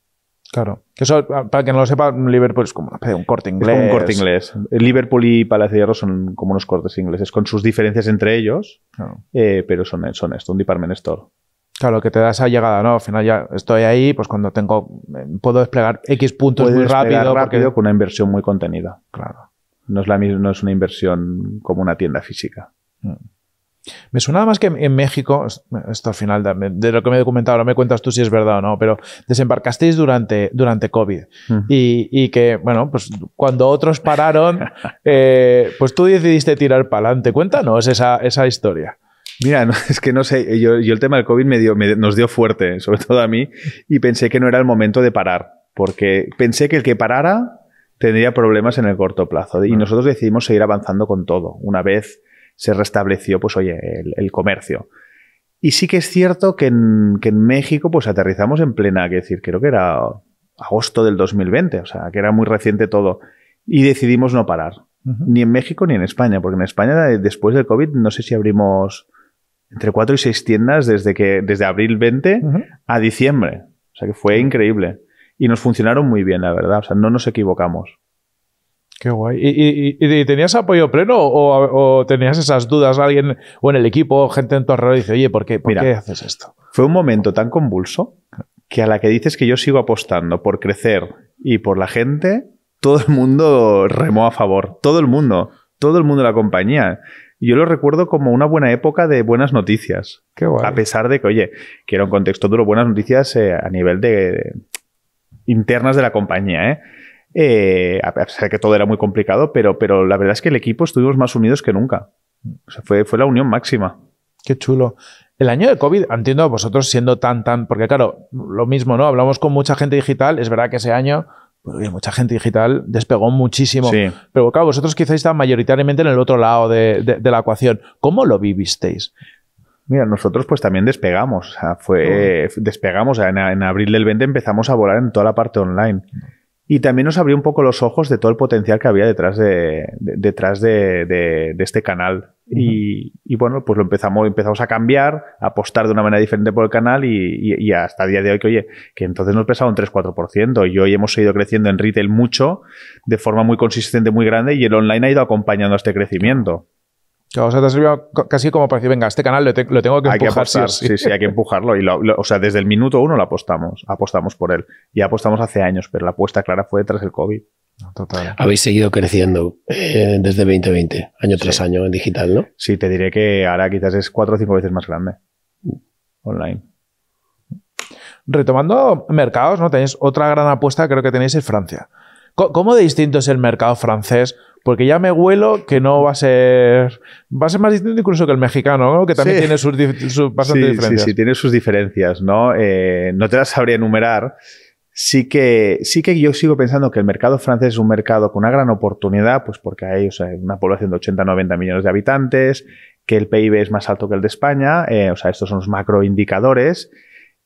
Claro. Que eso, para quien no lo sepa, Liverpool es como un corte inglés. un corte inglés. Eh, Liverpool y Palacio de Hierro son como unos cortes ingleses, con sus diferencias entre ellos, eh, pero son, son esto, un department store. Claro, que te da esa llegada, ¿no? Al final ya estoy ahí, pues cuando tengo, eh, puedo desplegar X puntos muy rápido. rápido con una inversión muy contenida. Claro. No es, la, no es una inversión como una tienda física. Mm. Me suena más que en México, esto al final de, lo que me he documentado, me cuentas tú si es verdad o no, pero desembarcasteis durante, durante COVID y, que, bueno, pues cuando otros pararon, (laughs) eh, pues tú decidiste tirar para adelante. Cuéntanos esa, esa historia. Mira, es que no sé, yo, el tema del COVID nos dio fuerte, sobre todo a mí, y pensé que no era el momento de parar, porque pensé que el que parara tendría problemas en el corto plazo. Y mm. nosotros decidimos seguir avanzando con todo. Una vez se restableció, pues oye, el, comercio. Y sí que es cierto que en, México, pues aterrizamos en plena, que decir, creo que era agosto del 2020, o sea, que era muy reciente todo. Y decidimos no parar, ni en México ni en España, porque en España eh, después del COVID no sé si abrimos entre cuatro y seis tiendas desde, que, desde abril 20 a diciembre. O sea que fue increíble. Y nos funcionaron muy bien, la verdad. O sea, no nos equivocamos. Qué guay. ¿Y, tenías apoyo pleno o, tenías esas dudas? Alguien o en el equipo, gente en tu alrededor dice, oye, ¿por qué, haces esto? Fue un momento tan convulso que a la que dices que yo sigo apostando por crecer y por la gente, todo el mundo remó a favor. Todo el mundo. Todo el mundo de la compañía. Yo lo recuerdo como una buena época de buenas noticias. Qué guay. A pesar de que, oye, que era un contexto duro, buenas noticias eh, a nivel de, de internas de la compañía, ¿eh? Eh, a pesar que todo era muy complicado, pero, pero la verdad es que el equipo estuvimos más unidos que nunca. fue, fue la unión máxima. Qué chulo. El año de COVID, entiendo vosotros siendo tan, tan, porque claro, lo mismo, ¿no? Hablamos con mucha gente digital, es verdad que ese año, pues, mucha gente digital despegó muchísimo sí. pero claro, vosotros quizá está mayoritariamente en el otro lado de, la ecuación. ¿Cómo lo vivisteis? Mira, nosotros pues también despegamos, o sea, fue, despegamos, en, en, abril del 20 empezamos a volar en toda la parte online y también nos abrió un poco los ojos de todo el potencial que había detrás de, detrás de, este canal. y, bueno, pues lo empezamos, empezamos a cambiar, a apostar de una manera diferente por el canal y, hasta el día de hoy que, oye, que entonces nos pesaba un 3-4% y hoy hemos ido creciendo en retail mucho, de forma muy consistente, muy grande y el online ha ido acompañando a este crecimiento. O sea, te ha servido casi como para decir, venga, este canal lo, tengo que empujar. que sí, sí, hay que empujarlo. Y o sea, desde el minuto uno lo apostamos, apostamos por él. Y apostamos hace años, pero la apuesta clara fue tras el COVID. Ah, total. Habéis seguido creciendo eh, desde 2020, año tras año en digital, ¿no? Sí, te diré que ahora quizás es cuatro o cinco veces más grande online. Retomando mercados, ¿no? Tenéis otra gran apuesta, creo que tenéis en Francia. ¿Cómo de distinto es el mercado francés porque ya me huelo que no va a ser. Va a ser más distinto incluso que el mexicano, ¿no? que también tiene sus, bastante sí, diferencias. Sí, sí, tiene sus diferencias, ¿no? Eh, no te las sabría enumerar. Sí que, sí que yo sigo pensando que el mercado francés es un mercado con una gran oportunidad, pues porque hay o sea, una población de 80-90 millones de habitantes, que el PIB es más alto que el de España, eh, o sea, estos son los macroindicadores.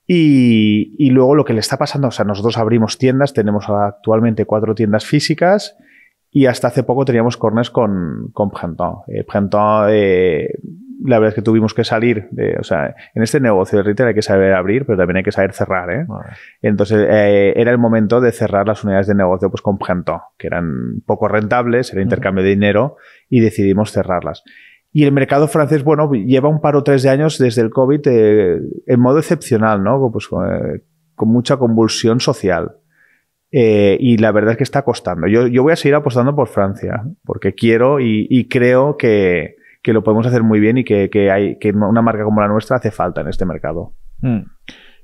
Y, y luego lo que le está pasando, o sea, nosotros abrimos tiendas, tenemos actualmente cuatro tiendas físicas, y hasta hace poco teníamos corners con, con Prenton. Eh, eh, la verdad es que tuvimos que salir. De, o sea, en este negocio de retail hay que saber abrir, pero también hay que saber cerrar. ¿eh? Entonces, eh, era el momento de cerrar las unidades de negocio pues, con Prenton, que eran poco rentables, era intercambio de dinero, y decidimos cerrarlas. Y el mercado francés, bueno, lleva un par o tres de años desde el COVID en modo excepcional, ¿no? Pues, con mucha convulsión social. Eh, y la verdad es que está costando. Yo, voy a seguir apostando por Francia, porque quiero y, creo que, lo podemos hacer muy bien y que, hay, que una marca como la nuestra hace falta en este mercado. Mm.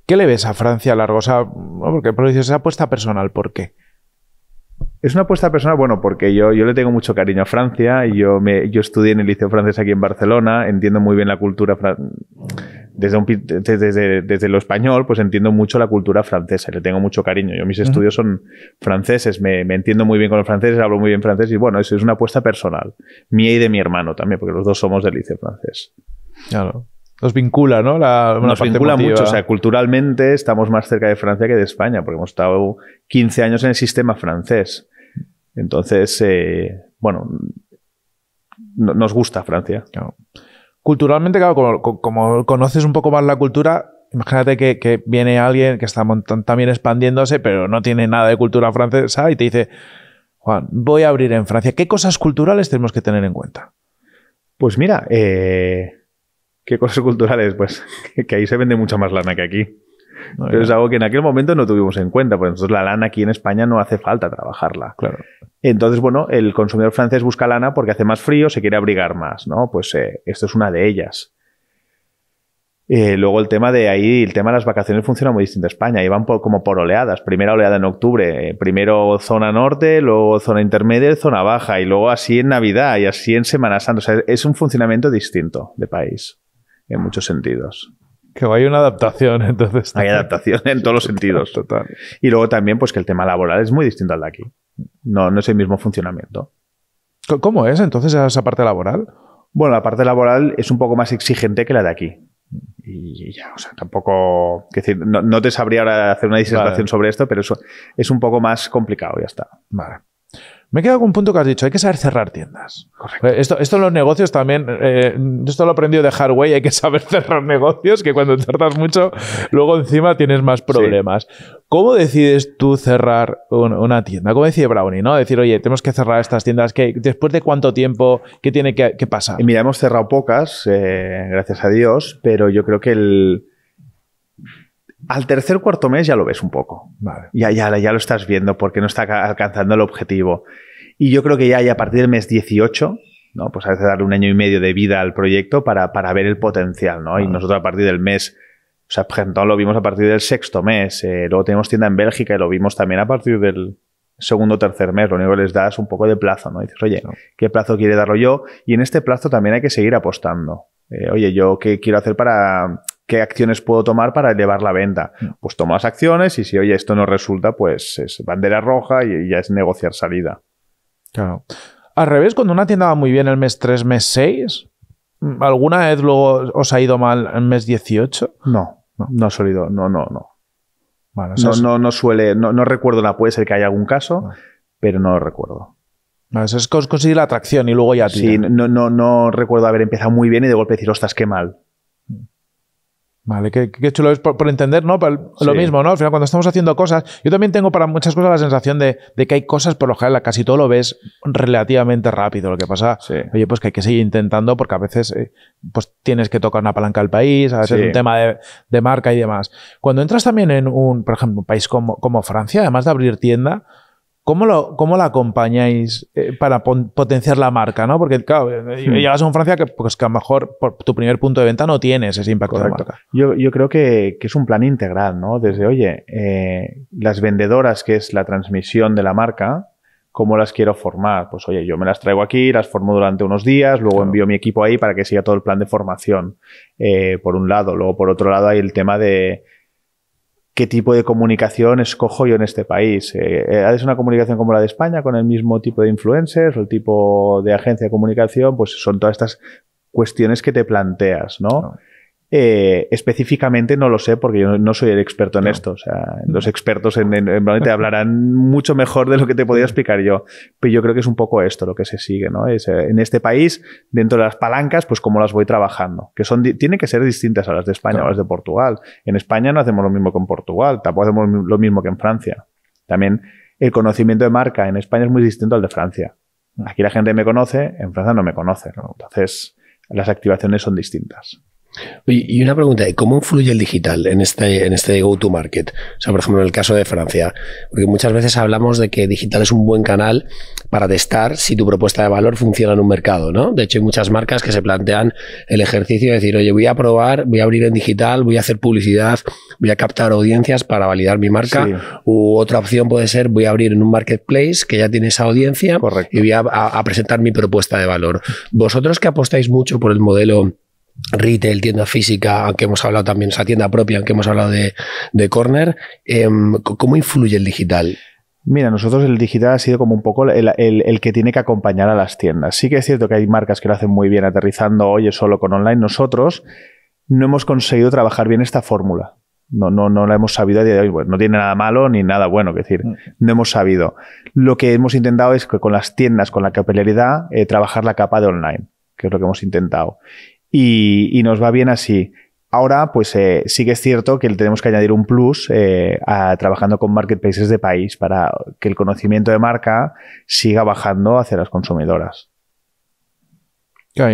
¿Qué le ves a Francia largo? O porque apuesta personal, ¿por qué? Es una apuesta personal, bueno, porque yo, yo le tengo mucho cariño a Francia, yo, me, yo estudié en el Liceo Francés aquí en Barcelona, entiendo muy bien la cultura francesa desde, un, desde, lo español, pues entiendo mucho la cultura francesa, le tengo mucho cariño. Yo mis estudios son franceses, me, entiendo muy bien con los franceses, hablo muy bien francés y bueno, eso es una apuesta personal, mía y de mi hermano también, porque los dos somos del liceo francés. Claro. Nos vincula, ¿no? Nos vincula mucho, o sea, culturalmente estamos más cerca de Francia que de España, porque hemos estado 15 años en el sistema francés. Entonces, eh, bueno, nos gusta Francia. Claro. Culturalmente, claro, como, conoces un poco más la cultura, imagínate que, viene alguien que está también expandiéndose, pero no tiene nada de cultura francesa y te dice, Juan, voy a abrir en Francia. ¿Qué cosas culturales tenemos que tener en cuenta? Pues mira, eh, ¿qué cosas culturales? Pues (laughs) que ahí se vende mucha más lana que aquí es algo que en aquel momento no tuvimos en cuenta, porque entonces la lana aquí en España no hace falta trabajarla. Entonces, bueno, el consumidor francés busca lana porque hace más frío, se quiere abrigar más, ¿no? Pues eh, esto es una de ellas. Eh, luego el tema de ahí, el tema de las vacaciones funciona muy distinto a España. Iban por, como por oleadas. Primera oleada en octubre, eh, primero zona norte, luego zona intermedia, zona baja, y luego así en Navidad y así en Semana Santa. es un funcionamiento distinto de país en muchos sentidos. Que hay una adaptación, (laughs) entonces. Hay (laughs) adaptación en todos los sentidos. Total. Y luego también, pues que el tema laboral es muy distinto al de aquí. No, no es el mismo funcionamiento. ¿Cómo es entonces esa parte laboral? Bueno, la parte laboral es un poco más exigente que la de aquí. Y ya, o sea, tampoco. Decir, no, te sabría ahora hacer una disertación sobre esto, pero eso es un poco más complicado, ya está. Vale. Me queda con un punto que has dicho, hay que saber cerrar tiendas. Correcto. Eh, esto, esto en los negocios también, eh, esto lo aprendido de Hardway, hay que saber (laughs) cerrar negocios, que cuando tardas mucho, luego encima tienes más problemas. ¿Cómo decides tú cerrar una tienda? ¿Cómo decía Brownie? ¿no? Decir, oye, tenemos que cerrar estas tiendas, ¿después de cuánto tiempo? ¿Qué tiene que, pasar? Mira, hemos cerrado pocas, eh, gracias a Dios, pero yo creo que el al tercer cuarto mes ya lo ves un poco. Ya, ya, lo estás viendo porque no está alcanzando el objetivo. Y yo creo que ya, hay a partir del mes 18 ¿no? Pues a veces darle un año y medio de vida al proyecto para, para ver el potencial, ¿no? Y nosotros a partir del mes, o sea, por lo vimos a partir del sexto mes, eh, luego tenemos tienda en Bélgica y lo vimos también a partir del segundo o tercer mes, lo único que les das un poco de plazo, ¿no? dices, oye, ¿qué plazo quiere darlo yo? Y en este plazo también hay que seguir apostando. Eh, oye, ¿yo qué quiero hacer para qué acciones puedo tomar para elevar la venta. Mm. Pues tomas acciones y si, oye, esto no resulta, pues es bandera roja y, ya es negociar salida. Claro. Al revés, cuando una tienda va muy bien el mes 3, mes 6, ¿alguna vez luego os ha ido mal el mes 18? No, no, no ha solido, no, no, no. no, no, suele, no, recuerdo nada, puede ser que haya algún caso, ah. pero no lo recuerdo. Eso es conseguir la atracción y luego ya Sí, no, no, no recuerdo haber empezado muy bien y de golpe decir, ostras, qué mal. Vale, qué, chulo es por, entender, ¿no? Lo mismo, ¿no? Al final, cuando estamos haciendo cosas, yo también tengo para muchas cosas la sensación de, de que hay cosas, por lo general, casi todo lo ves relativamente rápido. Lo que pasa, oye, pues que hay que seguir intentando porque a veces eh, pues tienes que tocar una palanca al país, a veces un tema de, de, marca y demás. Cuando entras también en un, por ejemplo, un país como, como Francia, además de abrir tienda, ¿Cómo, lo, la acompañáis eh, para potenciar la marca? ¿no? Porque, claro, hmm. eh, llegas a un Francia pues, que, a lo mejor por tu primer punto de venta no tienes ese impacto de marca. Yo, creo que, es un plan integral, ¿no? Desde, oye, eh, las vendedoras, que es la transmisión de la marca, ¿cómo las quiero formar? Pues, oye, yo me las traigo aquí, las formo durante unos días, luego envío mi equipo ahí para que siga todo el plan de formación, por un lado. Luego, por otro lado, hay el tema de qué tipo de comunicación escojo yo en este país. ¿Haces eh, eh, una comunicación como la de España con el mismo tipo de influencers o el tipo de agencia de comunicación? Pues son todas estas cuestiones que te planteas, ¿no? no eh, específicamente no lo sé porque yo no soy el experto en esto. O sea, los expertos en, en, te (laughs) hablarán mucho mejor de lo que te podía mm. explicar yo. Pero yo creo que es un poco esto lo que se sigue, ¿no? Es, eh, en este país, dentro de las palancas, pues cómo las voy trabajando. Que son, tienen que ser distintas a las de España o a las de Portugal. En España no hacemos lo mismo que en Portugal, tampoco hacemos lo mismo que en Francia. También el conocimiento de marca en España es muy distinto al de Francia. Aquí la gente me conoce, en Francia no me conoce. Entonces, las activaciones son distintas. Y una pregunta, ¿cómo influye el digital en este, en este go-to-market? O sea, por ejemplo, en el caso de Francia, porque muchas veces hablamos de que digital es un buen canal para testar si tu propuesta de valor funciona en un mercado, ¿no? De hecho, hay muchas marcas que se plantean el ejercicio de decir, oye, voy a probar, voy a abrir en digital, voy a hacer publicidad, voy a captar audiencias para validar mi marca. U otra opción puede ser, voy a abrir en un marketplace que ya tiene esa audiencia y voy a, a presentar mi propuesta de valor. Vosotros que apostáis mucho por el modelo retail, tienda física, aunque hemos hablado también, o esa tienda propia, aunque hemos hablado de, Corner, em, ¿cómo influye el digital? Mira, nosotros el digital ha sido como un poco el, que tiene que acompañar a las tiendas. Sí que es cierto que hay marcas que lo hacen muy bien aterrizando, oye, solo con online. Nosotros no hemos conseguido trabajar bien esta fórmula. No, no, no la hemos sabido a día de hoy. Bueno, no tiene nada malo ni nada bueno, que decir, mm. no hemos sabido. Lo que hemos intentado es que con las tiendas, con la capilaridad, eh, trabajar la capa de online, que es lo que hemos intentado y, nos va bien así. Ahora, pues eh, sí que es cierto que tenemos que añadir un plus eh, a, trabajando con marketplaces de país para que el conocimiento de marca siga bajando hacia las consumidoras.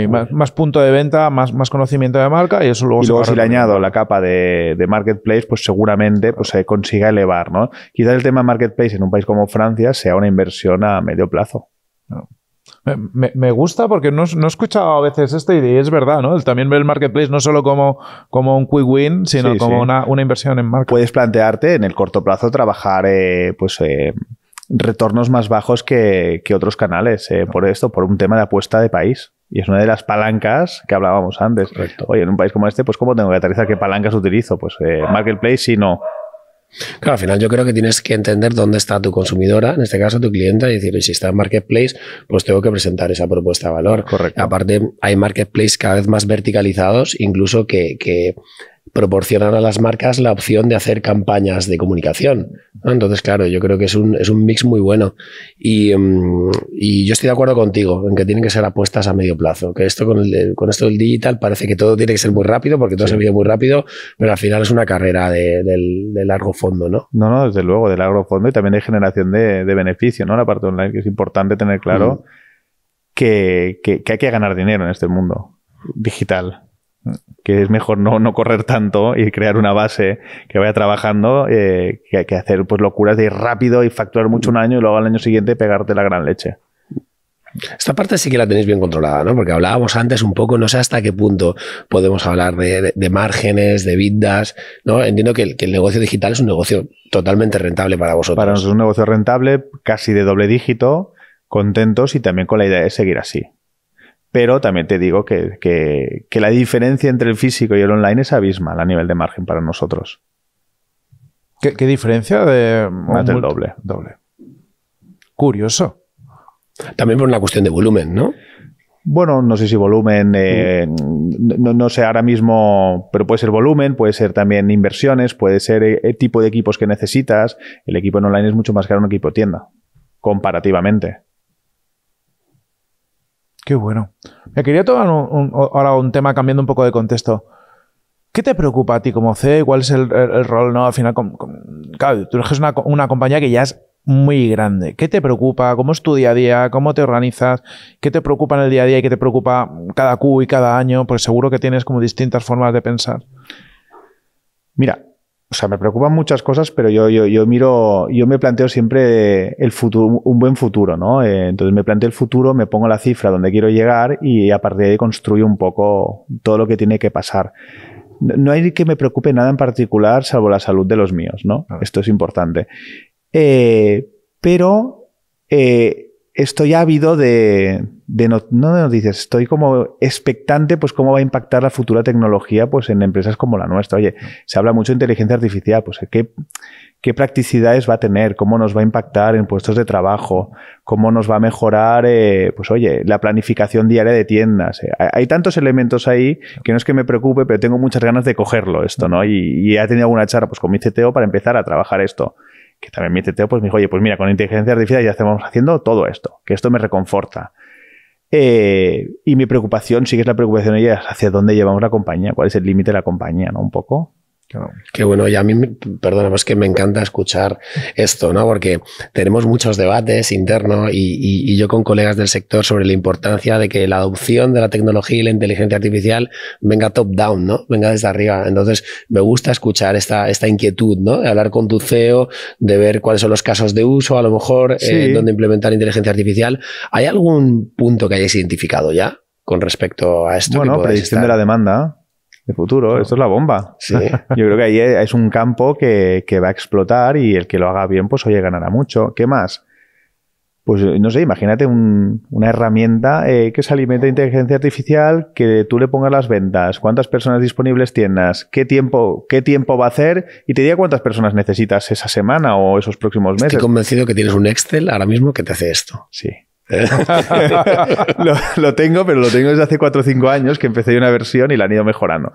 más, punto de venta, más, conocimiento de marca y eso luego... Y luego si le añado la capa de, marketplace, pues seguramente pues, se consiga elevar, ¿no? Quizás el tema marketplace en un país como Francia sea una inversión a medio plazo. No. Me, gusta porque no, he escuchado a veces esto y es verdad, ¿no? También ve el marketplace no solo como, como un quick win, sino como Una, una, inversión en marketing. Puedes plantearte en el corto plazo trabajar eh, pues, eh, retornos más bajos que, otros canales eh, por esto, por un tema de apuesta de país. Y es una de las palancas que hablábamos antes. Correcto. Oye, en un país como este, pues ¿cómo tengo que aterrizar? ¿Qué palancas utilizo? Pues marketplace si no. Claro, al final yo creo que tienes que entender dónde está tu consumidora, en este caso tu clienta, y decir, si está en marketplace, pues tengo que presentar esa propuesta de valor. Correcto. Aparte, hay marketplace cada vez más verticalizados, incluso que, que proporcionan a las marcas la opción de hacer campañas de comunicación. Entonces, claro, yo creo que es un, mix muy bueno. Em, y, yo estoy de acuerdo contigo en que tienen que ser apuestas a medio plazo. Que esto con, esto del digital parece que todo tiene que ser muy rápido, porque todo se vive muy rápido, pero al final es una carrera de, largo fondo, ¿no? No, no, desde luego, de largo fondo y también de generación de, beneficio, ¿no? La parte online, que es importante tener claro mm. que, que hay que ganar dinero en este mundo digital que es mejor no, correr tanto y crear una base que vaya trabajando eh, que, que hacer pues locuras de ir rápido y facturar mucho un año y luego al año siguiente pegarte la gran leche. Esta parte sí que la tenéis bien controlada, ¿no? Porque hablábamos antes un poco, no sé hasta qué punto podemos hablar de, márgenes, de vidas, ¿no? Entiendo que el, que el, negocio digital es un negocio totalmente rentable para vosotros. Para nosotros es un negocio rentable, casi de doble dígito, contentos y también con la idea de seguir así. Pero también te digo que, la diferencia entre el físico y el online es abismal a nivel de margen para nosotros. ¿Qué, diferencia de...? Más doble. Doble. Curioso. También por una cuestión de volumen, ¿no? Bueno, no sé si volumen, mm. eh, no, sé ahora mismo, pero puede ser volumen, puede ser también inversiones, puede ser eh, el tipo de equipos que necesitas. El equipo en online es mucho más caro que un equipo tienda, comparativamente. Qué bueno. Me quería tomar ahora un tema cambiando un poco de contexto. ¿Qué te preocupa a ti como CEO? ¿Cuál es el, rol? No, al final, con, claro, tú eres una, una, compañía que ya es muy grande. ¿Qué te preocupa? ¿Cómo es tu día a día? ¿Cómo te organizas? ¿Qué te preocupa en el día a día y qué te preocupa cada Q y cada año? Pues seguro que tienes como distintas formas de pensar. Mira, o sea, me preocupan muchas cosas, pero yo, yo, yo miro, yo me planteo siempre el futuro, un buen futuro, ¿no? Eh, entonces me planteo el futuro, me pongo la cifra donde quiero llegar y a partir de ahí construyo un poco todo lo que tiene que pasar. No hay que me preocupe nada en particular, salvo la salud de los míos, ¿no? Ah. Esto es importante. Eh, pero eh, esto ya ha habido de, no, no de noticias, estoy como expectante, pues cómo va a impactar la futura tecnología, pues en empresas como la nuestra. Oye, se habla mucho de inteligencia artificial, pues qué, practicidades va a tener, cómo nos va a impactar en puestos de trabajo, cómo nos va a mejorar, eh, pues oye, la planificación diaria de tiendas. Eh, hay, tantos elementos ahí que no es que me preocupe, pero tengo muchas ganas de cogerlo esto, ¿no? Y, he tenido alguna charla pues con mi CTO para empezar a trabajar esto. Que también mi CTO pues me dijo, oye, pues mira, con inteligencia artificial ya estamos haciendo todo esto, que esto me reconforta. Eh, y mi preocupación sí es la preocupación ella hacia dónde llevamos la compañía, cuál es el límite de la compañía, ¿no? Un poco. Qué bueno, y a mí, perdona, es pues que me encanta escuchar esto, ¿no? Porque tenemos muchos debates internos y, yo con colegas del sector sobre la importancia de que la adopción de la tecnología y la inteligencia artificial venga top-down, ¿no? Venga desde arriba. Entonces, me gusta escuchar esta, esta inquietud, ¿no? hablar con tu CEO, de ver cuáles son los casos de uso, a lo mejor, eh, dónde implementar inteligencia artificial. ¿Hay algún punto que hayáis identificado ya con respecto a esto? Bueno, predicción de la demanda de futuro. Esto es la bomba. Sí. (laughs) Yo creo que ahí es un campo que, va a explotar y el que lo haga bien, pues oye, ganará mucho. ¿Qué más? Pues no sé, imagínate una herramienta eh, que se alimenta de inteligencia artificial, que tú le pongas las ventas, cuántas personas disponibles tienes, qué tiempo, qué tiempo va a hacer y te diga cuántas personas necesitas esa semana o esos próximos meses. Estoy convencido que tienes un Excel ahora mismo que te hace esto. Sí. Eh, (laughs) lo, tengo, pero lo tengo desde hace 4 o 5 años que empecé una versión y la han ido mejorando.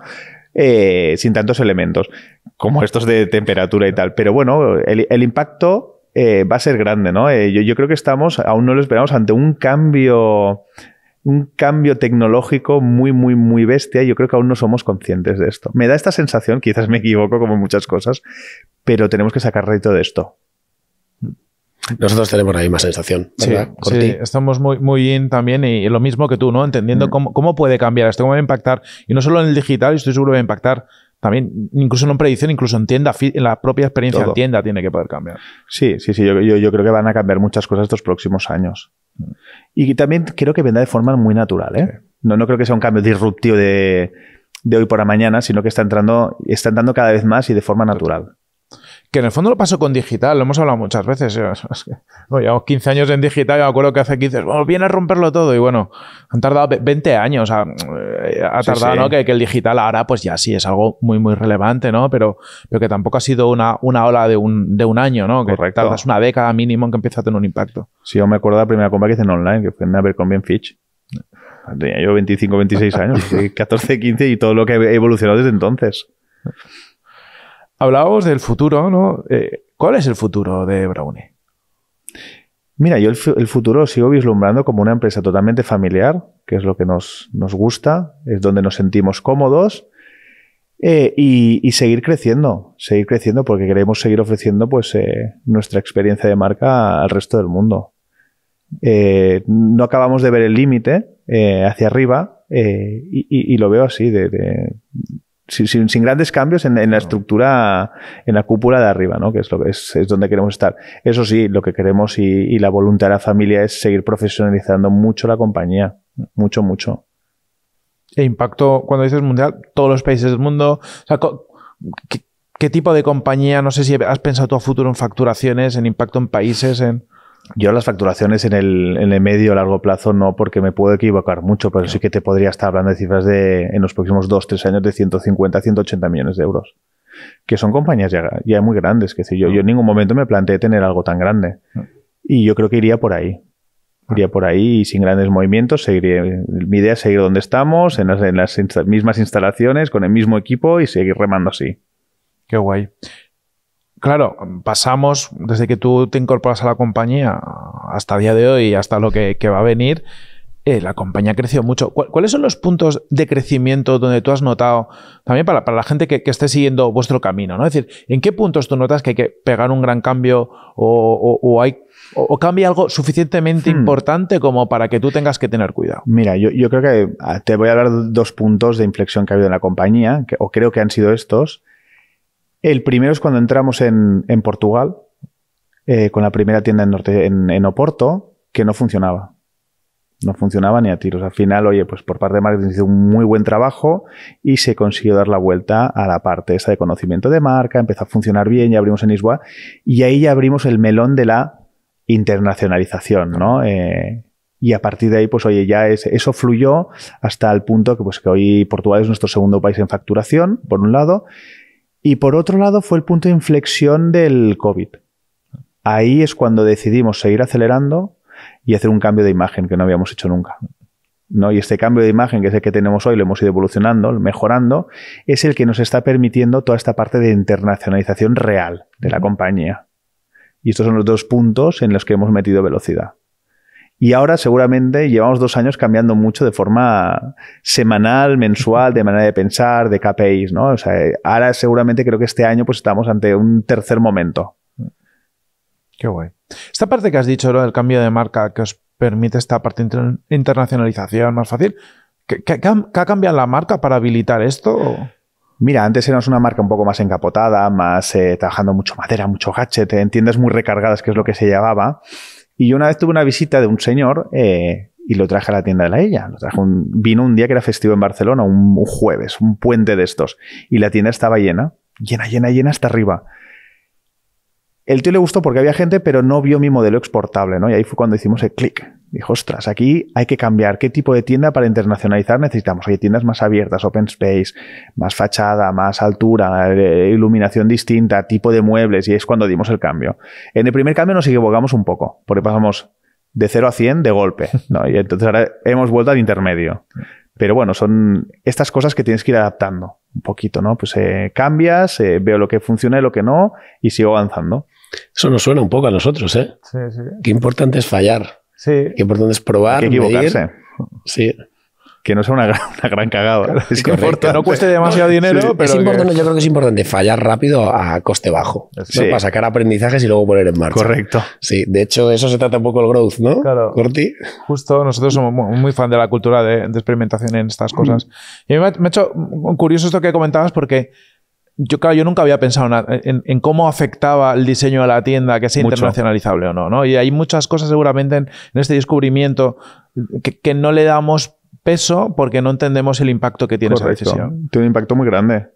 Eh, sin tantos elementos como estos de temperatura y tal. Pero bueno, el, impacto eh, va a ser grande, ¿no? yo, creo que estamos, aún no lo esperamos, ante un cambio, un cambio tecnológico muy, muy, muy bestia. Yo creo que aún no somos conscientes de esto. Me da esta sensación, quizás me equivoco como muchas cosas, pero tenemos que sacar rédito de esto. Nosotros tenemos ahí más sensación, ¿verdad? Sí, estamos muy, muy también y, lo mismo que tú, ¿no? Entendiendo mm. cómo, puede cambiar esto, cómo va a impactar, y no solo en el digital, estoy seguro que va a impactar también, incluso en una predicción, incluso en tienda, en la propia experiencia de tienda tiene que poder cambiar. Sí, sí, sí, yo, creo que van a cambiar muchas cosas estos próximos años. Y también creo que vendrá de forma muy natural, ¿eh? No, no creo que sea un cambio disruptivo de, de hoy por la mañana, sino que está entrando, está entrando cada vez más y de forma natural que en el fondo lo pasó con digital, lo hemos hablado muchas veces. Eh, (laughs) llevamos 15 años en digital, y me acuerdo que hace 15, viene a romperlo todo y bueno, han tardado 20 años, ah, eh, ha, ha tardado, Que, el digital ahora pues ya sí es algo muy, muy relevante, ¿no? Pero, pero que tampoco ha sido una, una ola de un, de un año, ¿no? Que Correcto. tardas una década mínimo que empieza a tener un impacto. Sí, yo me acuerdo de la primera compra que hice en online, que fue en Abercrombie Fitch. Tenía yo 25, 26 años, 14, (laughs) 15 y todo lo que ha evolucionado desde entonces hablábamos del futuro, ¿no? Eh, ¿Cuál es el futuro de Brownie? Mira, yo el, futuro sigo vislumbrando como una empresa totalmente familiar, que es lo que nos, gusta, es donde nos sentimos cómodos. Eh, y, seguir creciendo, seguir creciendo porque queremos seguir ofreciendo pues, eh, nuestra experiencia de marca al resto del mundo. no acabamos de ver el límite hacia arriba y, lo veo así, de, sin, grandes cambios en, la estructura, en la cúpula de arriba, ¿no? que es, lo, que es, donde queremos estar. Eso sí, lo que queremos y, la voluntad de la familia es seguir profesionalizando mucho la compañía, mucho, mucho. E impacto, cuando dices mundial, todos los países del mundo. ¿qué, tipo de compañía? No sé si has pensado tú a futuro en facturaciones, en impacto en países, en... Yo las facturaciones en el, en el medio largo plazo no, porque me puedo equivocar mucho, pero sí que te podría estar hablando de cifras de en los próximos 2-3 años de 150 180 millones de euros. Que son compañías ya, muy grandes, que si yo, yo en ningún momento me planteé tener algo tan grande. Y yo creo que iría por ahí. Iría por ahí y sin grandes movimientos. mi idea es seguir donde estamos, en las, mismas instalaciones, con el mismo equipo y seguir remando así. Qué guay claro, pasamos desde que tú te incorporas a la compañía hasta el día de hoy, hasta lo que, va a venir, eh, la compañía ha crecido mucho. ¿Cuáles son los puntos de crecimiento donde tú has notado, también para, la gente que, esté siguiendo vuestro camino, ¿no? Es decir, ¿en qué puntos tú notas que hay que pegar un gran cambio o, cambia algo suficientemente hmm. importante como para que tú tengas que tener cuidado? Mira, yo, creo que eh, te voy a hablar dos puntos de inflexión que ha habido en la compañía, o creo que han sido estos, el primero es cuando entramos en, Portugal, eh, con la primera tienda en, Oporto, que no funcionaba. No funcionaba ni a tiros. Al final, oye, pues por parte de marketing hizo un muy buen trabajo y se consiguió dar la vuelta a la parte esa de conocimiento de marca, empezó a funcionar bien, ya abrimos en Lisboa y ahí ya abrimos el melón de la internacionalización, ¿no? Eh, y a partir de ahí, pues oye, ya eso fluyó hasta el punto que, pues, que hoy Portugal es nuestro segundo país en facturación, por un lado, y por otro lado fue el punto de inflexión del COVID. Ahí es cuando decidimos seguir acelerando y hacer un cambio de imagen que no habíamos hecho nunca. ¿no? Y este cambio de imagen, que es el que tenemos hoy, lo hemos ido evolucionando, mejorando, es el que nos está permitiendo toda esta parte de internacionalización real de la compañía. Y estos son los dos puntos en los que hemos metido velocidad. Y ahora seguramente llevamos dos años cambiando mucho de forma semanal, mensual, de manera de pensar, de KPIs, ¿no? O sea, ahora seguramente creo que este año pues estamos ante un tercer momento. Qué guay. Esta parte que has dicho, lo del cambio de marca que os permite esta parte internacionalización más fácil, ¿qué, ha cambiado la marca para habilitar esto? Mira, antes éramos una marca un poco más encapotada, más eh, trabajando mucho madera, mucho gadget, ¿eh? en tiendas muy recargadas, que es lo que se llevaba. Y yo una vez tuve una visita de un señor eh, y lo traje a la tienda de la ella. Lo vino un día que era festivo en Barcelona, un, jueves, un puente de estos. Y la tienda estaba llena, llena, llena, llena hasta arriba. El tío le gustó porque había gente, pero no vio mi modelo exportable, ¿no? Y ahí fue cuando hicimos el clic. Dijo, ostras, aquí hay que cambiar. ¿Qué tipo de tienda para internacionalizar necesitamos? Hay tiendas más abiertas, open space, más fachada, más altura, eh, iluminación distinta, tipo de muebles, y es cuando dimos el cambio. En el primer cambio nos equivocamos un poco, porque pasamos de 0 a 100 de golpe, ¿no? Y entonces ahora hemos vuelto al intermedio. Pero bueno, son estas cosas que tienes que ir adaptando un poquito, ¿no? Pues eh, cambias, eh, veo lo que funciona y lo que no, y sigo avanzando. Eso nos suena un poco a nosotros, ¿eh? Sí, sí. Qué importante es fallar. Sí. Qué importante es probar. que equivocarse. Sí que no sea una, gran (laughs) cagada. que no cueste demasiado dinero, pero. Es importante, yo creo que es importante fallar rápido a coste bajo. Para sacar aprendizajes y luego poner en marcha. Correcto. Sí, de hecho, eso se trata un poco el growth, ¿no? Claro. Corti. Justo, nosotros somos muy fan de la cultura de, experimentación en estas cosas. Mm. Y me ha hecho curioso esto que comentabas porque yo, claro, yo nunca había pensado en, cómo afectaba el diseño de la tienda, que sea internacionalizable o no, no, Y hay muchas cosas seguramente en, este descubrimiento que, no le damos peso porque no entendemos el impacto que tiene esa decisión. Tiene un impacto muy grande,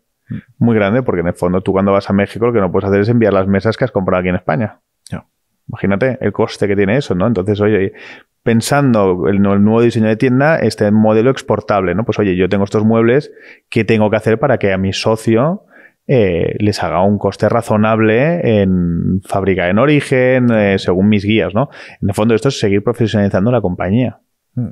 muy grande, porque en el fondo tú cuando vas a México lo que no puedes hacer es enviar las mesas que has comprado aquí en España. Imagínate el coste que tiene eso, ¿no? Entonces, oye, pensando en el, nuevo diseño de tienda, este modelo exportable, ¿no? Pues oye, yo tengo estos muebles, ¿qué tengo que hacer para que a mi socio eh, les haga un coste razonable en fábrica en origen, eh, según mis guías, ¿no? En el fondo esto es seguir profesionalizando la compañía. Hmm.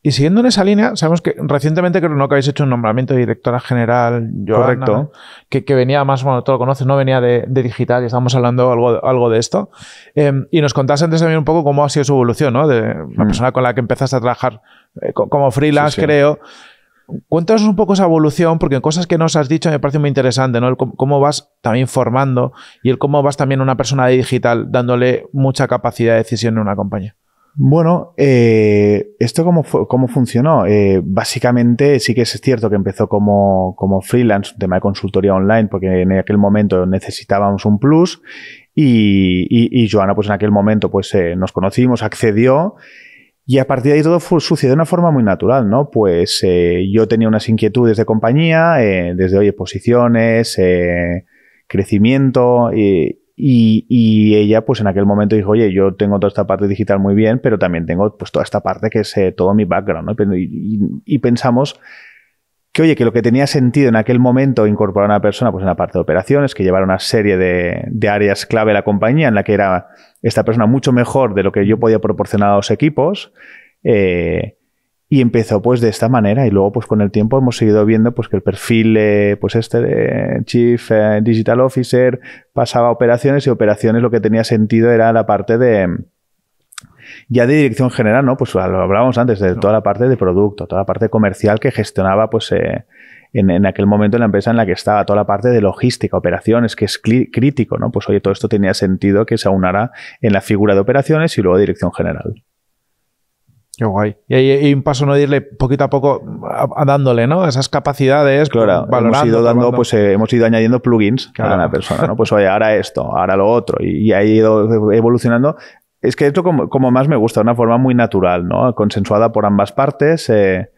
Y siguiendo en esa línea, sabemos que recientemente creo ¿no? que habéis hecho un nombramiento de directora general, yo Correcto. Que, venía más, bueno, todo lo conoces, no venía de, digital y estábamos hablando algo, algo de esto. Em, y nos contás antes también un poco cómo ha sido su evolución, ¿no? De una hmm. persona con la que empezaste a trabajar eh, como freelance, creo. Cuéntanos un poco esa evolución, porque en cosas que nos has dicho me parece muy interesante, ¿no? El cómo vas también formando y el cómo vas también una persona digital dándole mucha capacidad de decisión en una compañía. Bueno, eh, ¿esto cómo, cómo funcionó? Eh, básicamente sí que es cierto que empezó como, freelance, un tema de consultoría online, porque en aquel momento necesitábamos un plus y, y, Joana pues en aquel momento pues eh, nos conocimos, accedió y a partir de ahí todo sucedió de una forma muy natural, ¿no? Pues eh, yo tenía unas inquietudes de compañía, eh, desde, hoy posiciones, eh, crecimiento, y, ella, pues en aquel momento dijo, oye, yo tengo toda esta parte digital muy bien, pero también tengo pues toda esta parte que es todo mi background, ¿no? y pensamos que oye, que lo que tenía sentido en aquel momento incorporar a una persona, pues en la parte de operaciones, que llevara una serie de, áreas clave de la compañía en la que era esta persona mucho mejor de lo que yo podía proporcionar a los equipos, eh, y empezó pues de esta manera y luego pues con el tiempo hemos seguido viendo pues que el perfil pues este de Chief eh, Digital Officer pasaba a operaciones y operaciones lo que tenía sentido era la parte de, ya de dirección general, ¿no? Pues lo hablábamos antes de toda la parte de producto, toda la parte comercial que gestionaba, pues, eh, en, aquel momento en la empresa en la que estaba, toda la parte de logística, operaciones, que es crítico, ¿no? Pues oye, todo esto tenía sentido que se aunara en la figura de operaciones y luego dirección general. Qué guay. Y un paso no irle poquito a poco dándole, ¿no? Esas capacidades. Claro, pues, hemos ido dando, pues eh, hemos ido añadiendo plugins a la persona, ¿no? Pues oye, ahora esto, ahora lo otro. y, ha ido evolucionando es que esto como, más me gusta, una forma muy natural, ¿no? Consensuada por ambas partes eh,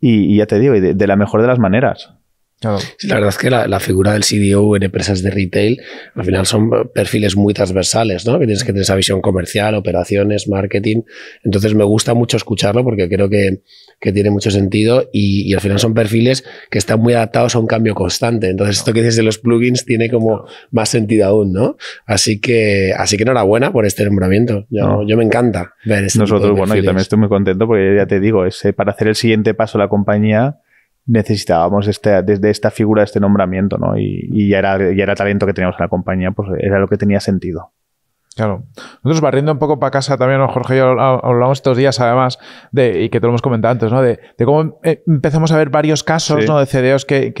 y, ya te digo, de la mejor de las maneras. La verdad es que la, figura del CDO en empresas de retail al final son eh, perfiles muy transversales, ¿no? Que tienes que tener esa visión comercial, operaciones, marketing. Entonces me gusta mucho escucharlo porque creo que, que tiene mucho sentido y, al final son perfiles que están muy adaptados a un cambio constante. Entonces esto que dices de los plugins tiene como más sentido aún, ¿no? Así que, así que enhorabuena por este nombramiento. Yo, yo me encanta ver este Nosotros, bueno, yo también estoy muy contento porque ya te digo, es para hacer el siguiente paso la compañía necesitábamos este, desde esta figura este nombramiento, ¿no? Y, y era, ya, era, talento que teníamos en la compañía, pues era lo que tenía sentido. Claro. Nosotros barriendo un poco para casa también, Jorge y yo hablamos estos días además, de, y que te lo hemos comentado antes, ¿no? De, cómo eh, empezamos a ver varios casos, ¿no? De CDOs que,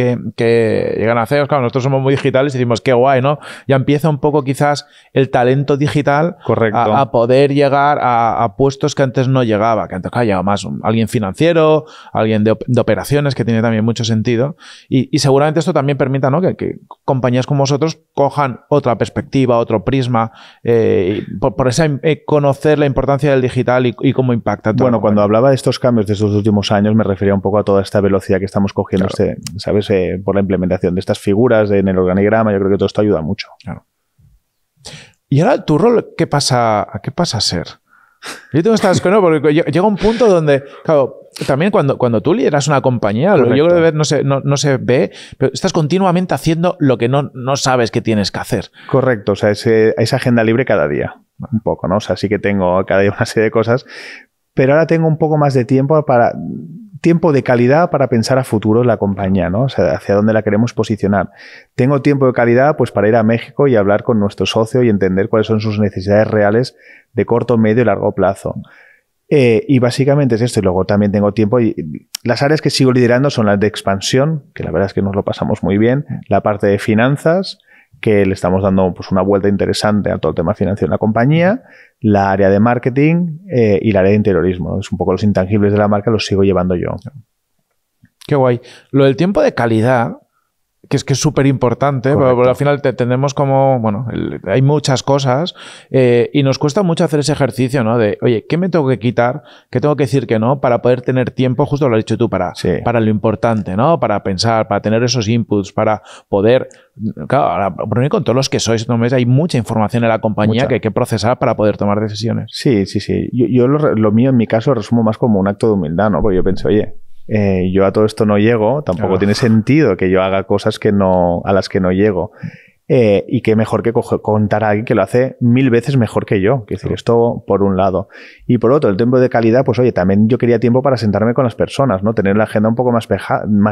llegan a CEOs. Claro, nosotros somos muy digitales y decimos, qué guay, ¿no? Ya empieza un poco quizás el talento digital A, poder llegar a, puestos que antes no llegaba, que antes había más alguien financiero, alguien de, operaciones, que tiene también mucho sentido. Y, seguramente esto también permita, ¿no? Que, compañías como vosotros cojan otra perspectiva, otro prisma. Eh, eh, por, esa, eh, conocer la importancia del digital y, cómo impacta. bueno, cuando hablaba de estos cambios de estos últimos años, me refería un poco a toda esta velocidad que estamos cogiendo, este, ¿sabes? Eh, por la implementación de estas figuras en el organigrama, yo creo que todo esto ayuda mucho. Claro. Y ahora tu rol, ¿qué pasa, ¿a qué pasa a ser? Yo tengo estas ¿no? porque llega un punto donde, claro, también cuando, cuando tú lideras una compañía, yo creo que no se, no, no se ve, pero estás continuamente haciendo lo que no, no sabes que tienes que hacer. Correcto, o sea, ese, esa agenda libre cada día, un poco, ¿no? O sea, sí que tengo cada día una serie de cosas, pero ahora tengo un poco más de tiempo para tiempo de calidad para pensar a futuro la compañía, ¿no? O sea, hacia dónde la queremos posicionar. Tengo tiempo de calidad pues para ir a México y hablar con nuestro socio y entender cuáles son sus necesidades reales de corto, medio y largo plazo. Eh, y básicamente es esto. Y luego también tengo tiempo. Y, las áreas que sigo liderando son las de expansión, que la verdad es que nos lo pasamos muy bien. La parte de finanzas, que le estamos dando pues, una vuelta interesante a todo el tema financiero en la compañía. La área de marketing eh, y la área de interiorismo. Es un poco los intangibles de la marca, los sigo llevando yo. Qué guay. Lo del tiempo de calidad, que es que es súper importante, porque al final tenemos como, bueno, hay muchas cosas eh, y nos cuesta mucho hacer ese ejercicio, ¿no? De, oye, ¿qué me tengo que quitar? ¿Qué tengo que decir que no? Para poder tener tiempo, justo lo has dicho tú, para, para lo importante, ¿no? Para pensar, para tener esos inputs, para poder, claro, por mí con todos los que sois, ¿no? hay mucha información en la compañía que hay que procesar para poder tomar decisiones. Sí, sí, sí. Yo, lo, mío en mi caso resumo más como un acto de humildad, ¿no? Porque yo pensé, oye, eh, yo a todo esto no llego, tampoco tiene sentido que yo haga cosas que no, a las que no llego. Eh, y que mejor que contar a alguien que lo hace mil veces mejor que yo. que decir, esto por un lado. Y por otro, el tiempo de calidad, pues oye, también yo quería tiempo para sentarme con las personas, ¿no? Tener la agenda un poco más,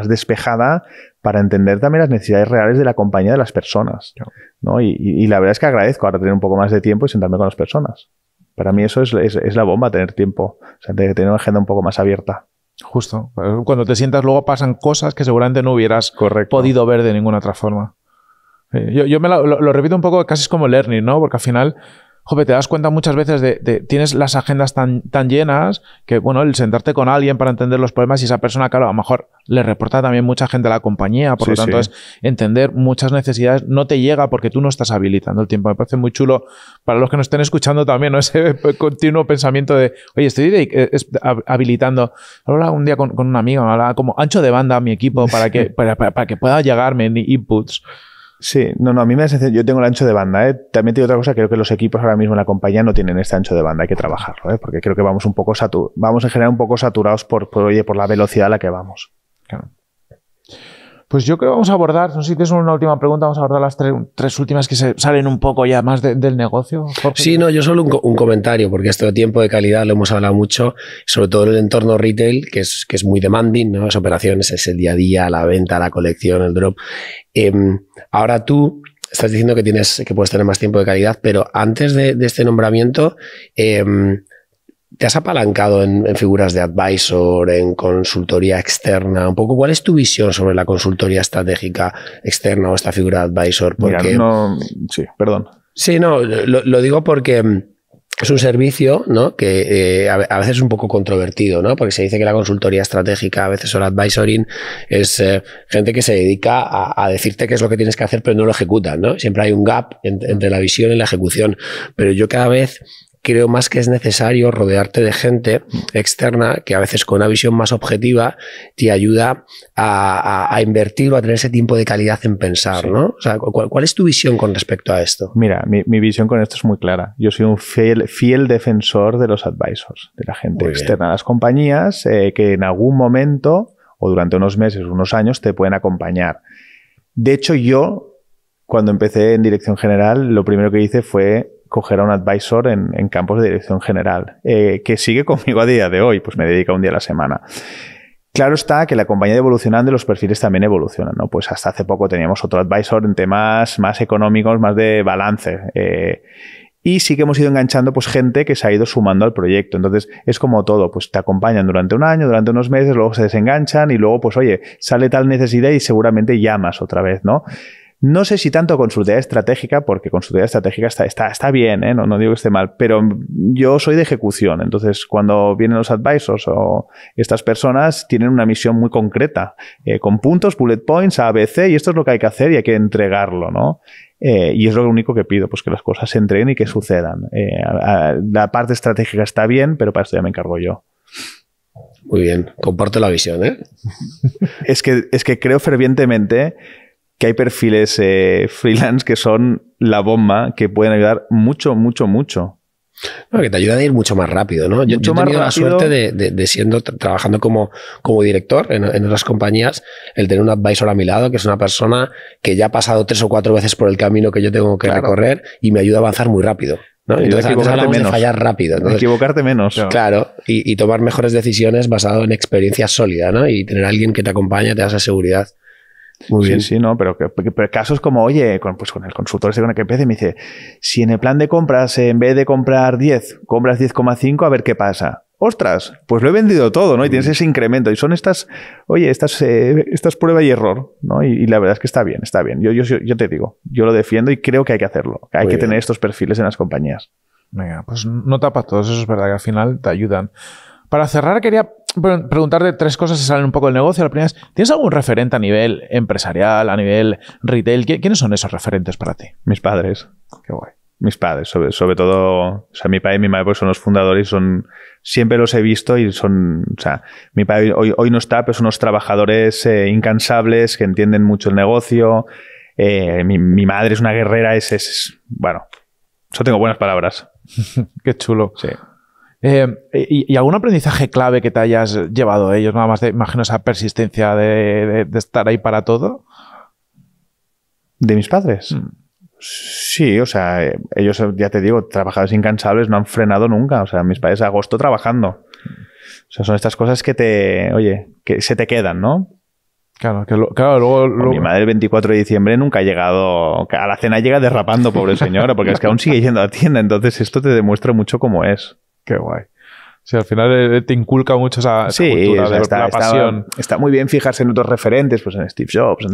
despejada para entender también las necesidades reales de la compañía de las personas, ¿no? Y, la verdad es que agradezco ahora tener un poco más de tiempo y sentarme con las personas. Para mí eso es, la bomba, tener tiempo, tener una agenda un poco más abierta. Justo. Cuando te sientas luego pasan cosas que seguramente no hubieras podido ver de ninguna otra forma. Eh, yo, yo me lo, lo, repito un poco, casi es como learning, ¿no? Porque al final joder, te das cuenta muchas veces de, de tienes las agendas tan, tan, llenas que, bueno, el sentarte con alguien para entender los problemas y esa persona, claro, a lo mejor le reporta también mucha gente a la compañía, por lo tanto es entender muchas necesidades, no te llega porque tú no estás habilitando el tiempo. Me parece muy chulo para los que nos estén escuchando también, ¿no? (laughs) ese continuo pensamiento de, oye, estoy eh, habilitando. Hablaba un día con, con un amigo, como ancho de banda a mi equipo para que, (laughs) para, que pueda llegarme en inputs. Sí, no, no, a mí me da yo tengo el ancho de banda, ¿eh? También tengo otra cosa, creo que los equipos ahora mismo en la compañía no tienen este ancho de banda, hay que trabajarlo, ¿eh? Porque creo que vamos un poco saturados, vamos en general un poco saturados por, oye, por la velocidad a la que vamos. Pues yo creo que vamos a abordar, no sé si tienes una última pregunta, vamos a abordar las tres últimas que salen un poco ya más del negocio. Sí, no, yo solo un, comentario, porque esto de tiempo de calidad lo hemos hablado mucho, sobre todo en el entorno retail, que es, que es muy demanding, ¿no? Las operaciones, es el día a día, la venta, la colección, el drop. Em, ahora tú estás diciendo que, tienes, que puedes tener más tiempo de calidad, pero antes de, este nombramiento... Em, ¿Te has apalancado en, figuras de advisor, en consultoría externa? Un poco, ¿cuál es tu visión sobre la consultoría estratégica externa o esta figura de advisor? sí, perdón. Sí, no, lo, digo porque es un servicio ¿no? que eh, a veces es un poco controvertido, ¿no? porque se dice que la consultoría estratégica, a veces o el advisoring, es eh, gente que se dedica a, decirte qué es lo que tienes que hacer, pero no lo ejecutan. ¿no? Siempre hay un gap entre la visión y la ejecución. Pero yo cada vez creo más que es necesario rodearte de gente externa que a veces con una visión más objetiva te ayuda a, a invertir o a tener ese tiempo de calidad en pensar, ¿no? O sea, ¿cuál, es tu visión con respecto a esto? Mira, mi, visión con esto es muy clara. Yo soy un fiel, defensor de los advisors, de la gente externa, las compañías eh, que en algún momento o durante unos meses, unos años, te pueden acompañar. De hecho, yo, cuando empecé en dirección general, lo primero que hice fue coger a un advisor en, campos de dirección general, eh, que sigue conmigo a día de hoy, pues me dedica un día a la semana. Claro está que la compañía evolucionando y los perfiles también evolucionan, ¿no? Pues hasta hace poco teníamos otro advisor en temas más económicos, más de balance. Eh, y sí que hemos ido enganchando pues gente que se ha ido sumando al proyecto. Entonces es como todo, pues te acompañan durante un año, durante unos meses, luego se desenganchan y luego pues oye, sale tal necesidad y seguramente llamas otra vez, ¿no? No sé si tanto consultoría estratégica, porque consultoría estratégica está, está, está bien, ¿eh? no, no, digo que esté mal, pero yo soy de ejecución. Entonces, cuando vienen los advisors o estas personas, tienen una misión muy concreta, eh, con puntos, bullet points, ABC, y esto es lo que hay que hacer y hay que entregarlo, ¿no? Eh, y es lo único que pido, pues que las cosas se entreguen y que sucedan. la parte estratégica está bien, pero para esto ya me encargo yo. Muy bien, comparto la visión, ¿eh? es, que, es que creo fervientemente que hay perfiles eh, freelance que son la bomba, que pueden ayudar mucho, mucho, mucho. que te ayuda a ir mucho más rápido, ¿no? Yo, he tenido la suerte de, siendo trabajando como, como director en, en, otras compañías, el tener un advisor a mi lado, que es una persona que ya ha pasado tres o cuatro veces por el camino que yo tengo que recorrer y me ayuda a avanzar muy rápido. ¿no? Entonces, equivocarte menos. De fallar rápido. equivocarte menos. Claro, y, tomar mejores decisiones basado en experiencia sólida, ¿no? Y tener a alguien que te acompañe, te da esa seguridad. Muy bien. Sí, sí, no, pero, casos como, oye, pues con el consultor ese con el que empecé, me dice, si en el plan de compras, en vez de comprar 10, compras 10,5, a ver qué pasa ostras, pues lo he vendido todo, ¿no? Y tienes mm. ese incremento. Y son estas, oye, estas, eh, estas prueba y error, ¿no? Y, la verdad es que está bien, está bien. Yo, yo, yo, te digo, yo lo defiendo y creo que hay que hacerlo. Hay que tener estos perfiles en las compañías. Venga, pues no tapas todos eso es verdad que al final te ayudan. Para cerrar, quería preguntarte tres cosas que salen un poco del negocio. La primera es, ¿tienes algún referente a nivel empresarial, a nivel retail? ¿Quiénes son esos referentes para ti? Mis padres. Qué guay. Mis padres, sobre, todo, o sea, mi padre y mi madre pues son los fundadores, son, siempre los he visto y son, o sea, mi padre hoy, no está, pero son unos trabajadores eh, incansables que entienden mucho el negocio. Eh, mi, madre es una guerrera, es, bueno, yo tengo buenas palabras. (laughs) Qué chulo. Sí. Eh, y, algún aprendizaje clave que te hayas llevado ellos? Nada más, de, imagino, esa persistencia de, estar ahí para todo. ¿De mis padres? Mm. Sí, o sea, ellos, ya te digo, trabajadores incansables, no han frenado nunca. O sea, mis padres agosto trabajando. O sea, son estas cosas que te, oye, que se te quedan, ¿no? Claro, que claro, luego, Mi madre el 24 de diciembre nunca ha llegado... A la cena llega derrapando, pobre señora, porque es que aún sigue yendo a la tienda. Entonces esto te demuestra mucho cómo es. Qué guay. Sí, al final eh, te inculca mucho esa, está, Está, muy bien fijarse en otros referentes, pues en Steve Jobs,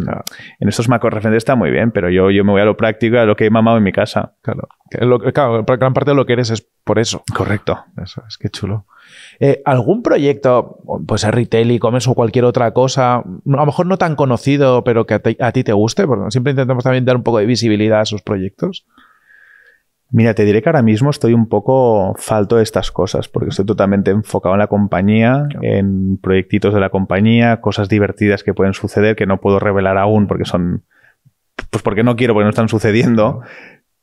en, estos macro referentes está muy bien, pero yo, yo me voy a lo práctico, a lo que he mamado en mi casa. Claro, claro gran parte de lo que eres es por eso. Correcto. Eso es, que chulo. Eh, ¿Algún proyecto, pues a retail, y commerce o cualquier otra cosa, a lo mejor no tan conocido, pero que a ti, a ti te guste? Porque siempre intentamos también dar un poco de visibilidad a esos proyectos. Mira, te diré que ahora mismo estoy un poco falto de estas cosas, porque estoy totalmente enfocado en la compañía, en proyectitos de la compañía, cosas divertidas que pueden suceder que no puedo revelar aún porque son, pues porque no quiero, porque no están sucediendo,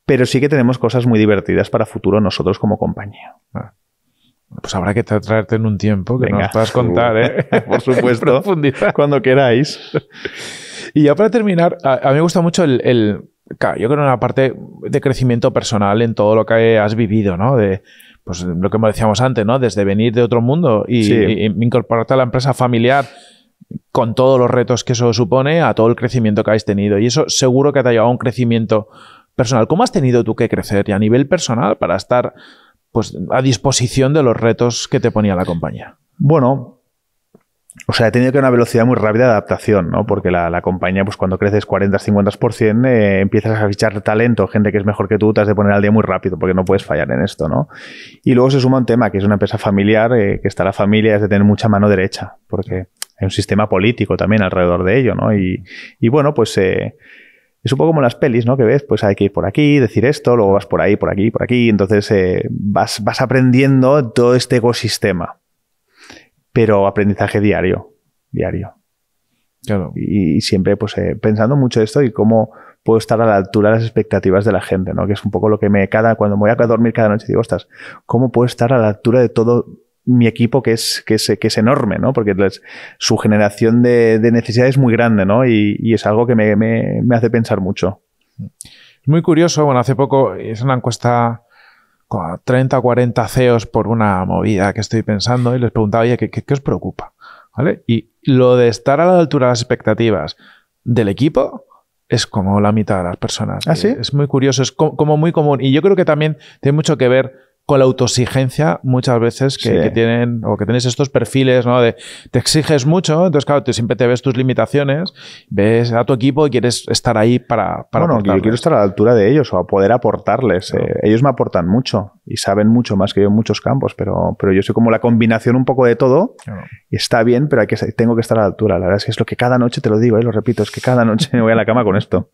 pero sí que tenemos cosas muy divertidas para futuro nosotros como compañía. Pues habrá que traerte en un tiempo que Venga. nos puedas contar, ¿eh? (laughs) Por (laughs) supuesto, cuando queráis. Y ya para terminar, a, mí me gusta mucho el Claro, yo creo una parte de crecimiento personal en todo lo que has vivido, ¿no? De, pues lo que decíamos antes, ¿no? Desde venir de otro mundo y, incorporarte a la empresa familiar con todos los retos que eso supone, a todo el crecimiento que has tenido. Y eso seguro que te ha llevado a un crecimiento personal. ¿Cómo has tenido tú que crecer y a nivel personal para estar pues, a disposición de los retos que te ponía la compañía? Bueno, o sea, he tenido que una velocidad muy rápida de adaptación, ¿no? Porque la, la compañía, pues cuando creces 40-50%, eh, empiezas a fichar talento, gente que es mejor que tú, te has de poner al día muy rápido, porque no puedes fallar en esto, ¿no? Y luego se suma un tema, que es una empresa familiar, eh, que está la familia, es de tener mucha mano derecha, porque hay un sistema político también alrededor de ello, ¿no? Y, y bueno, pues... Eh, es un poco como las pelis, ¿no? Que ves, pues hay que ir por aquí, decir esto, luego vas por ahí, por aquí, por aquí. Entonces vas, vas aprendiendo todo este ecosistema pero aprendizaje diario, diario. Claro. Y, siempre pues eh, pensando mucho esto y cómo puedo estar a la altura de las expectativas de la gente, ¿no? Que es un poco lo que me cada cuando me voy a dormir cada noche digo, "Ostras, ¿cómo puedo estar a la altura de todo mi equipo que es, que es, que es enorme, ¿no? Porque su generación de, necesidades es muy grande, ¿no? Y, y es algo que me, me, me, hace pensar mucho. Es muy curioso, bueno, hace poco es una encuesta 30 o 40 CEOs por una movida que estoy pensando y les preguntaba, oye, ¿qué, qué, os preocupa? ¿Vale? Y lo de estar a la altura de las expectativas del equipo es como la mitad de las personas. ¿Ah, es muy curioso, es como muy común. Y yo creo que también tiene mucho que ver con la autoexigencia muchas veces que, tienen o que tienes estos perfiles, ¿no? De te exiges mucho, entonces claro, siempre te ves tus limitaciones, ves a tu equipo y quieres estar ahí para... para bueno, yo quiero estar a la altura de ellos o a poder aportarles. Eh, ellos me aportan mucho y saben mucho más que yo en muchos campos, pero, pero yo soy como la combinación un poco de todo y está bien, pero hay que, tengo que estar a la altura. La verdad es que es lo que cada noche te lo digo, y eh, lo repito, es que cada noche me voy a la cama con esto.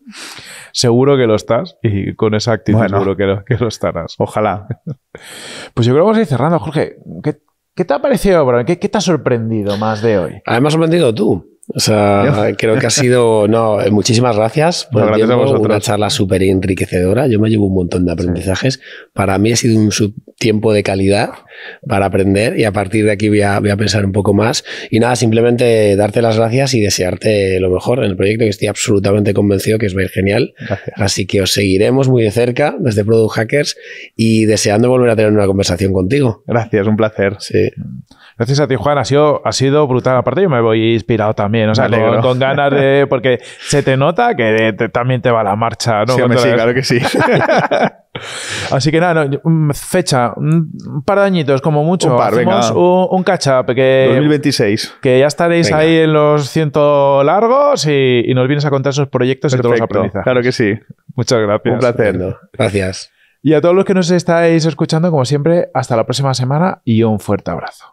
Seguro que lo estás y con esa actitud seguro que lo, que lo estarás. Ojalá. (laughs) Pues yo creo que vamos a ir cerrando, Jorge. ¿Qué, te ha parecido, ¿Qué, te ha sorprendido más de hoy? Además me ha sorprendido tú. O sea, creo que ha sido, no, eh, muchísimas gracias por una charla súper enriquecedora. Yo me llevo un montón de aprendizajes. Para mí ha sido un tiempo de calidad para aprender y a partir de aquí voy a, pensar un poco más. Y nada, simplemente darte las gracias y desearte lo mejor en el proyecto que estoy absolutamente convencido que es va genial. Así que os seguiremos muy de cerca desde Product Hackers y deseando volver a tener una conversación contigo. Gracias, un placer. Gracias a ti, Juan. Ha sido, ha sido brutal. Aparte, yo me voy inspirado también con, ganas de. (laughs) Porque se te nota que también te va la marcha, Sí, claro que sí. (laughs) Así que nada, fecha, un par de añitos como mucho. Un par, venga. Un, catch up que. 2026. Que ya estaréis ahí en los ciento largos y, nos vienes a contar esos proyectos y todos los aprendizajes. Claro que sí. Muchas gracias. Un placer. Gracias. Y a todos los que nos estáis escuchando, como siempre, hasta la próxima semana y un fuerte abrazo.